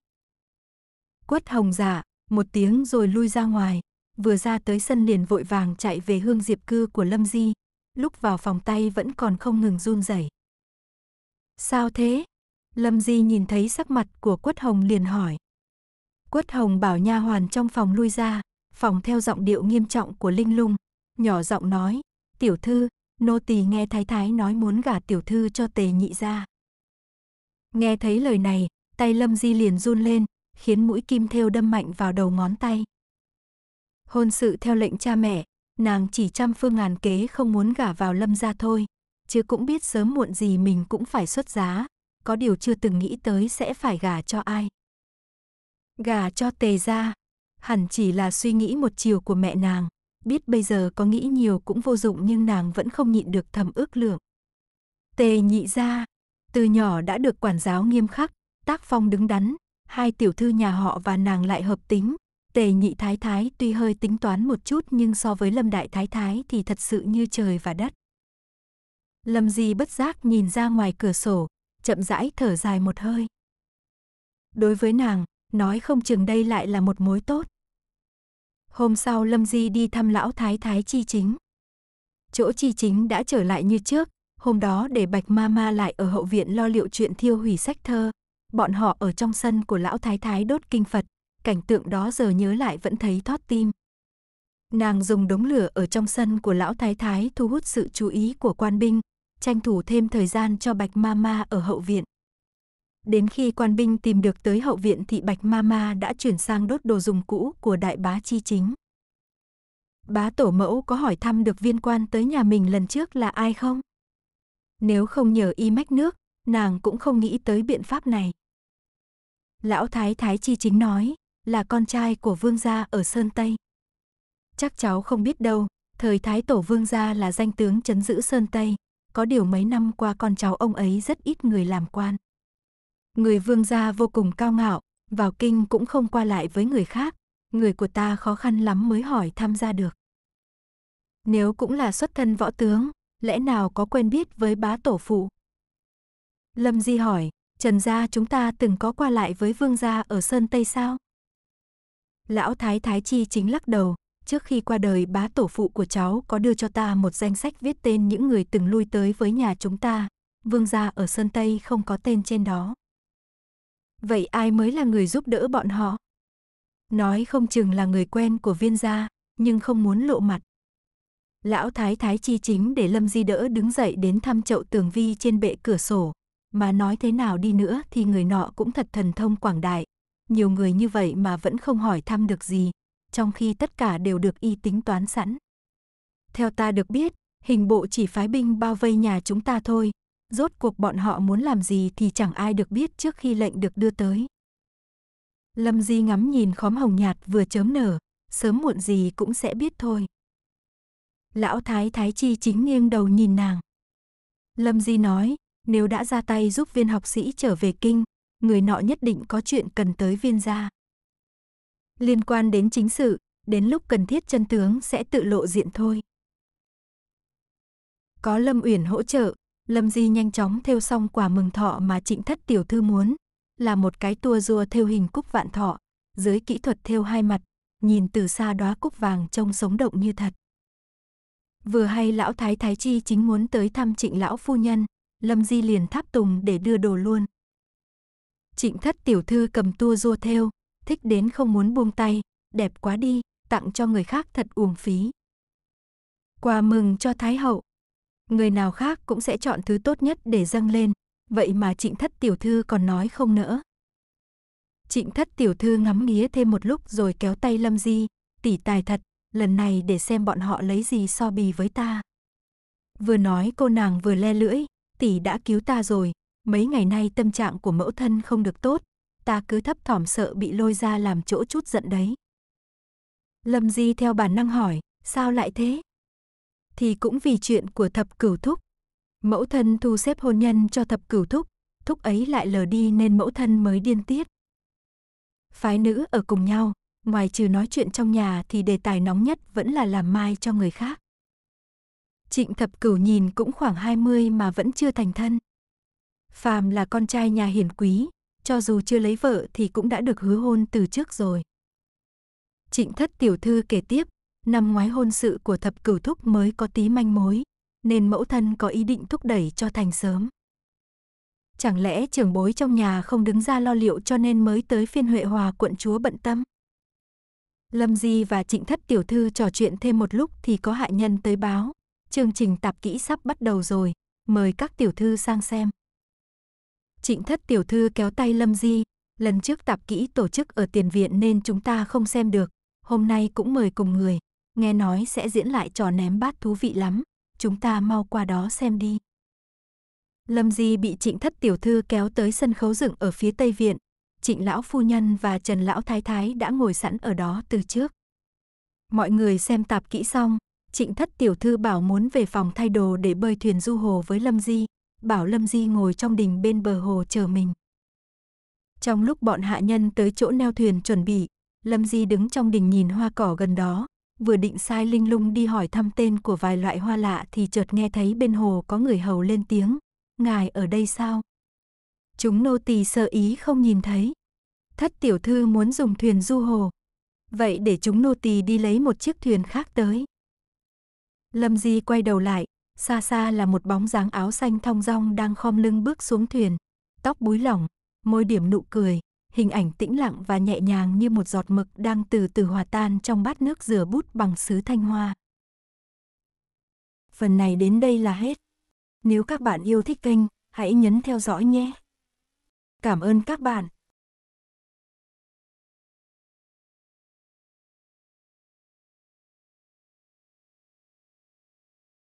Quất hồng giả, dạ, một tiếng rồi lui ra ngoài, vừa ra tới sân liền vội vàng chạy về hương diệp cư của Lâm Di, lúc vào phòng tay vẫn còn không ngừng run rẩy. Sao thế? Lâm Di nhìn thấy sắc mặt của Quất Hồng liền hỏi. Quất Hồng bảo nha hoàn trong phòng lui ra, phòng theo giọng điệu nghiêm trọng của Linh Lung, nhỏ giọng nói, tiểu thư, nô tỳ nghe thái thái nói muốn gả tiểu thư cho tề nhị ra. Nghe thấy lời này, tay Lâm Di liền run lên, khiến mũi kim thêu đâm mạnh vào đầu ngón tay. Hôn sự theo lệnh cha mẹ, nàng chỉ trăm phương ngàn kế không muốn gả vào Lâm gia thôi, chứ cũng biết sớm muộn gì mình cũng phải xuất giá, có điều chưa từng nghĩ tới sẽ phải gả cho ai. Gả cho Tề gia, hẳn chỉ là suy nghĩ một chiều của mẹ nàng, biết bây giờ có nghĩ nhiều cũng vô dụng nhưng nàng vẫn không nhịn được thầm ước lượng. Tề nhị gia, từ nhỏ đã được quản giáo nghiêm khắc, tác phong đứng đắn, hai tiểu thư nhà họ và nàng lại hợp tính. Tề nhị thái thái tuy hơi tính toán một chút nhưng so với lâm đại thái thái thì thật sự như trời và đất. Lâm Di bất giác nhìn ra ngoài cửa sổ, chậm rãi thở dài một hơi. Đối với nàng, nói không chừng đây lại là một mối tốt. Hôm sau Lâm Di đi thăm lão thái thái chi chính. Chỗ chi chính đã trở lại như trước, hôm đó để Bạch Mama lại ở hậu viện lo liệu chuyện thiêu hủy sách thơ, bọn họ ở trong sân của lão thái thái đốt kinh Phật, cảnh tượng đó giờ nhớ lại vẫn thấy thót tim. Nàng dùng đống lửa ở trong sân của lão thái thái thu hút sự chú ý của quan binh, tranh thủ thêm thời gian cho Bạch Mama ở hậu viện. Đến khi quan binh tìm được tới hậu viện thì Bạch Mama đã chuyển sang đốt đồ dùng cũ của đại bá chi chính. Bá tổ mẫu có hỏi thăm được viên quan tới nhà mình lần trước là ai không? Nếu không nhờ y mách nước, nàng cũng không nghĩ tới biện pháp này. Lão Thái Thái Chi chính nói, là con trai của vương gia ở Sơn Tây. Chắc cháu không biết đâu, thời Thái Tổ vương gia là danh tướng chấn giữ Sơn Tây, có điều mấy năm qua con cháu ông ấy rất ít người làm quan. Người vương gia vô cùng cao ngạo, vào kinh cũng không qua lại với người khác, người của ta khó khăn lắm mới hỏi tham gia được. Nếu cũng là xuất thân võ tướng, lẽ nào có quen biết với bá tổ phụ? Lâm Di hỏi, Trần gia chúng ta từng có qua lại với vương gia ở Sơn Tây sao? Lão Thái Thái Chi chính lắc đầu, trước khi qua đời bá tổ phụ của cháu có đưa cho ta một danh sách viết tên những người từng lui tới với nhà chúng ta. Vương gia ở Sơn Tây không có tên trên đó. Vậy ai mới là người giúp đỡ bọn họ? Nói không chừng là người quen của viên gia, nhưng không muốn lộ mặt. Lão Thái Thái Chi chính để Lâm Di đỡ đứng dậy đến thăm chậu tường vi trên bệ cửa sổ, mà nói thế nào đi nữa thì người nọ cũng thật thần thông quảng đại. Nhiều người như vậy mà vẫn không hỏi thăm được gì, trong khi tất cả đều được y tính toán sẵn. Theo ta được biết, hình bộ chỉ phái binh bao vây nhà chúng ta thôi. Rốt cuộc bọn họ muốn làm gì thì chẳng ai được biết trước khi lệnh được đưa tới. Lâm Di ngắm nhìn khóm hồng nhạt vừa chớm nở, sớm muộn gì cũng sẽ biết thôi. Lão Thái Thái Chi chính nghiêng đầu nhìn nàng. Lâm Di nói, nếu đã ra tay giúp viên học sĩ trở về kinh, người nọ nhất định có chuyện cần tới viên gia. Liên quan đến chính sự, đến lúc cần thiết chân tướng sẽ tự lộ diện thôi. Có Lâm Uyển hỗ trợ, Lâm Di nhanh chóng theo xong quả mừng thọ mà Trịnh Thất tiểu thư muốn, là một cái tua rua theo hình cúc vạn thọ, dưới kỹ thuật theo hai mặt, nhìn từ xa đóa cúc vàng trông sống động như thật. Vừa hay lão thái thái chi chính muốn tới thăm Trịnh lão phu nhân, Lâm Di liền tháp tùng để đưa đồ luôn. Trịnh thất tiểu thư cầm tua rua theo, thích đến không muốn buông tay, đẹp quá đi, tặng cho người khác thật uổng phí. Quà mừng cho Thái Hậu. Người nào khác cũng sẽ chọn thứ tốt nhất để dâng lên, vậy mà trịnh thất tiểu thư còn nói không nỡ. Trịnh thất tiểu thư ngắm nghía thêm một lúc rồi kéo tay Lâm Di, tỷ tài thật, lần này để xem bọn họ lấy gì so bì với ta. Vừa nói cô nàng vừa le lưỡi, tỷ đã cứu ta rồi, mấy ngày nay tâm trạng của mẫu thân không được tốt, ta cứ thấp thỏm sợ bị lôi ra làm chỗ chút giận đấy. Lâm Di theo bản năng hỏi, sao lại thế? Thì cũng vì chuyện của thập cửu thúc. Mẫu thân thu xếp hôn nhân cho thập cửu thúc, thúc ấy lại lờ đi nên mẫu thân mới điên tiết. Phái nữ ở cùng nhau, ngoài trừ nói chuyện trong nhà thì đề tài nóng nhất vẫn là làm mai cho người khác. Trịnh thập cửu nhìn cũng khoảng 20 mà vẫn chưa thành thân. Phàm là con trai nhà hiển quý, cho dù chưa lấy vợ thì cũng đã được hứa hôn từ trước rồi. Trịnh thất tiểu thư kể tiếp, năm ngoái hôn sự của thập cửu thúc mới có tí manh mối, nên mẫu thân có ý định thúc đẩy cho thành sớm. Chẳng lẽ trưởng bối trong nhà không đứng ra lo liệu cho nên mới tới phiên Huệ Hòa quận chúa bận tâm? Lâm Di và Trịnh Thất Tiểu Thư trò chuyện thêm một lúc thì có hạ nhân tới báo, chương trình tạp kỹ sắp bắt đầu rồi, mời các tiểu thư sang xem. Trịnh thất tiểu thư kéo tay Lâm Di, lần trước tạp kỹ tổ chức ở tiền viện nên chúng ta không xem được, hôm nay cũng mời cùng người, nghe nói sẽ diễn lại trò ném bát thú vị lắm, chúng ta mau qua đó xem đi. Lâm Di bị trịnh thất tiểu thư kéo tới sân khấu dựng ở phía Tây Viện, trịnh lão phu nhân và trần lão thái thái đã ngồi sẵn ở đó từ trước. Mọi người xem tạp kỹ xong, Trịnh thất tiểu thư bảo muốn về phòng thay đồ để bơi thuyền du hồ với Lâm Di, bảo Lâm Di ngồi trong đình bên bờ hồ chờ mình. Trong lúc bọn hạ nhân tới chỗ neo thuyền chuẩn bị, Lâm Di đứng trong đình nhìn hoa cỏ gần đó, vừa định sai linh lung đi hỏi thăm tên của vài loại hoa lạ thì chợt nghe thấy bên hồ có người hầu lên tiếng, ngài ở đây sao? Chúng nô tỳ sợ ý không nhìn thấy. Thất tiểu thư muốn dùng thuyền du hồ. Vậy để chúng nô tỳ đi lấy một chiếc thuyền khác tới. Lâm Di quay đầu lại, xa xa là một bóng dáng áo xanh thong dong đang khom lưng bước xuống thuyền, tóc búi lỏng, môi điểm nụ cười, hình ảnh tĩnh lặng và nhẹ nhàng như một giọt mực đang từ từ hòa tan trong bát nước rửa bút bằng sứ thanh hoa. Phần này đến đây là hết. Nếu các bạn yêu thích kênh, hãy nhấn theo dõi nhé. Cảm ơn các bạn.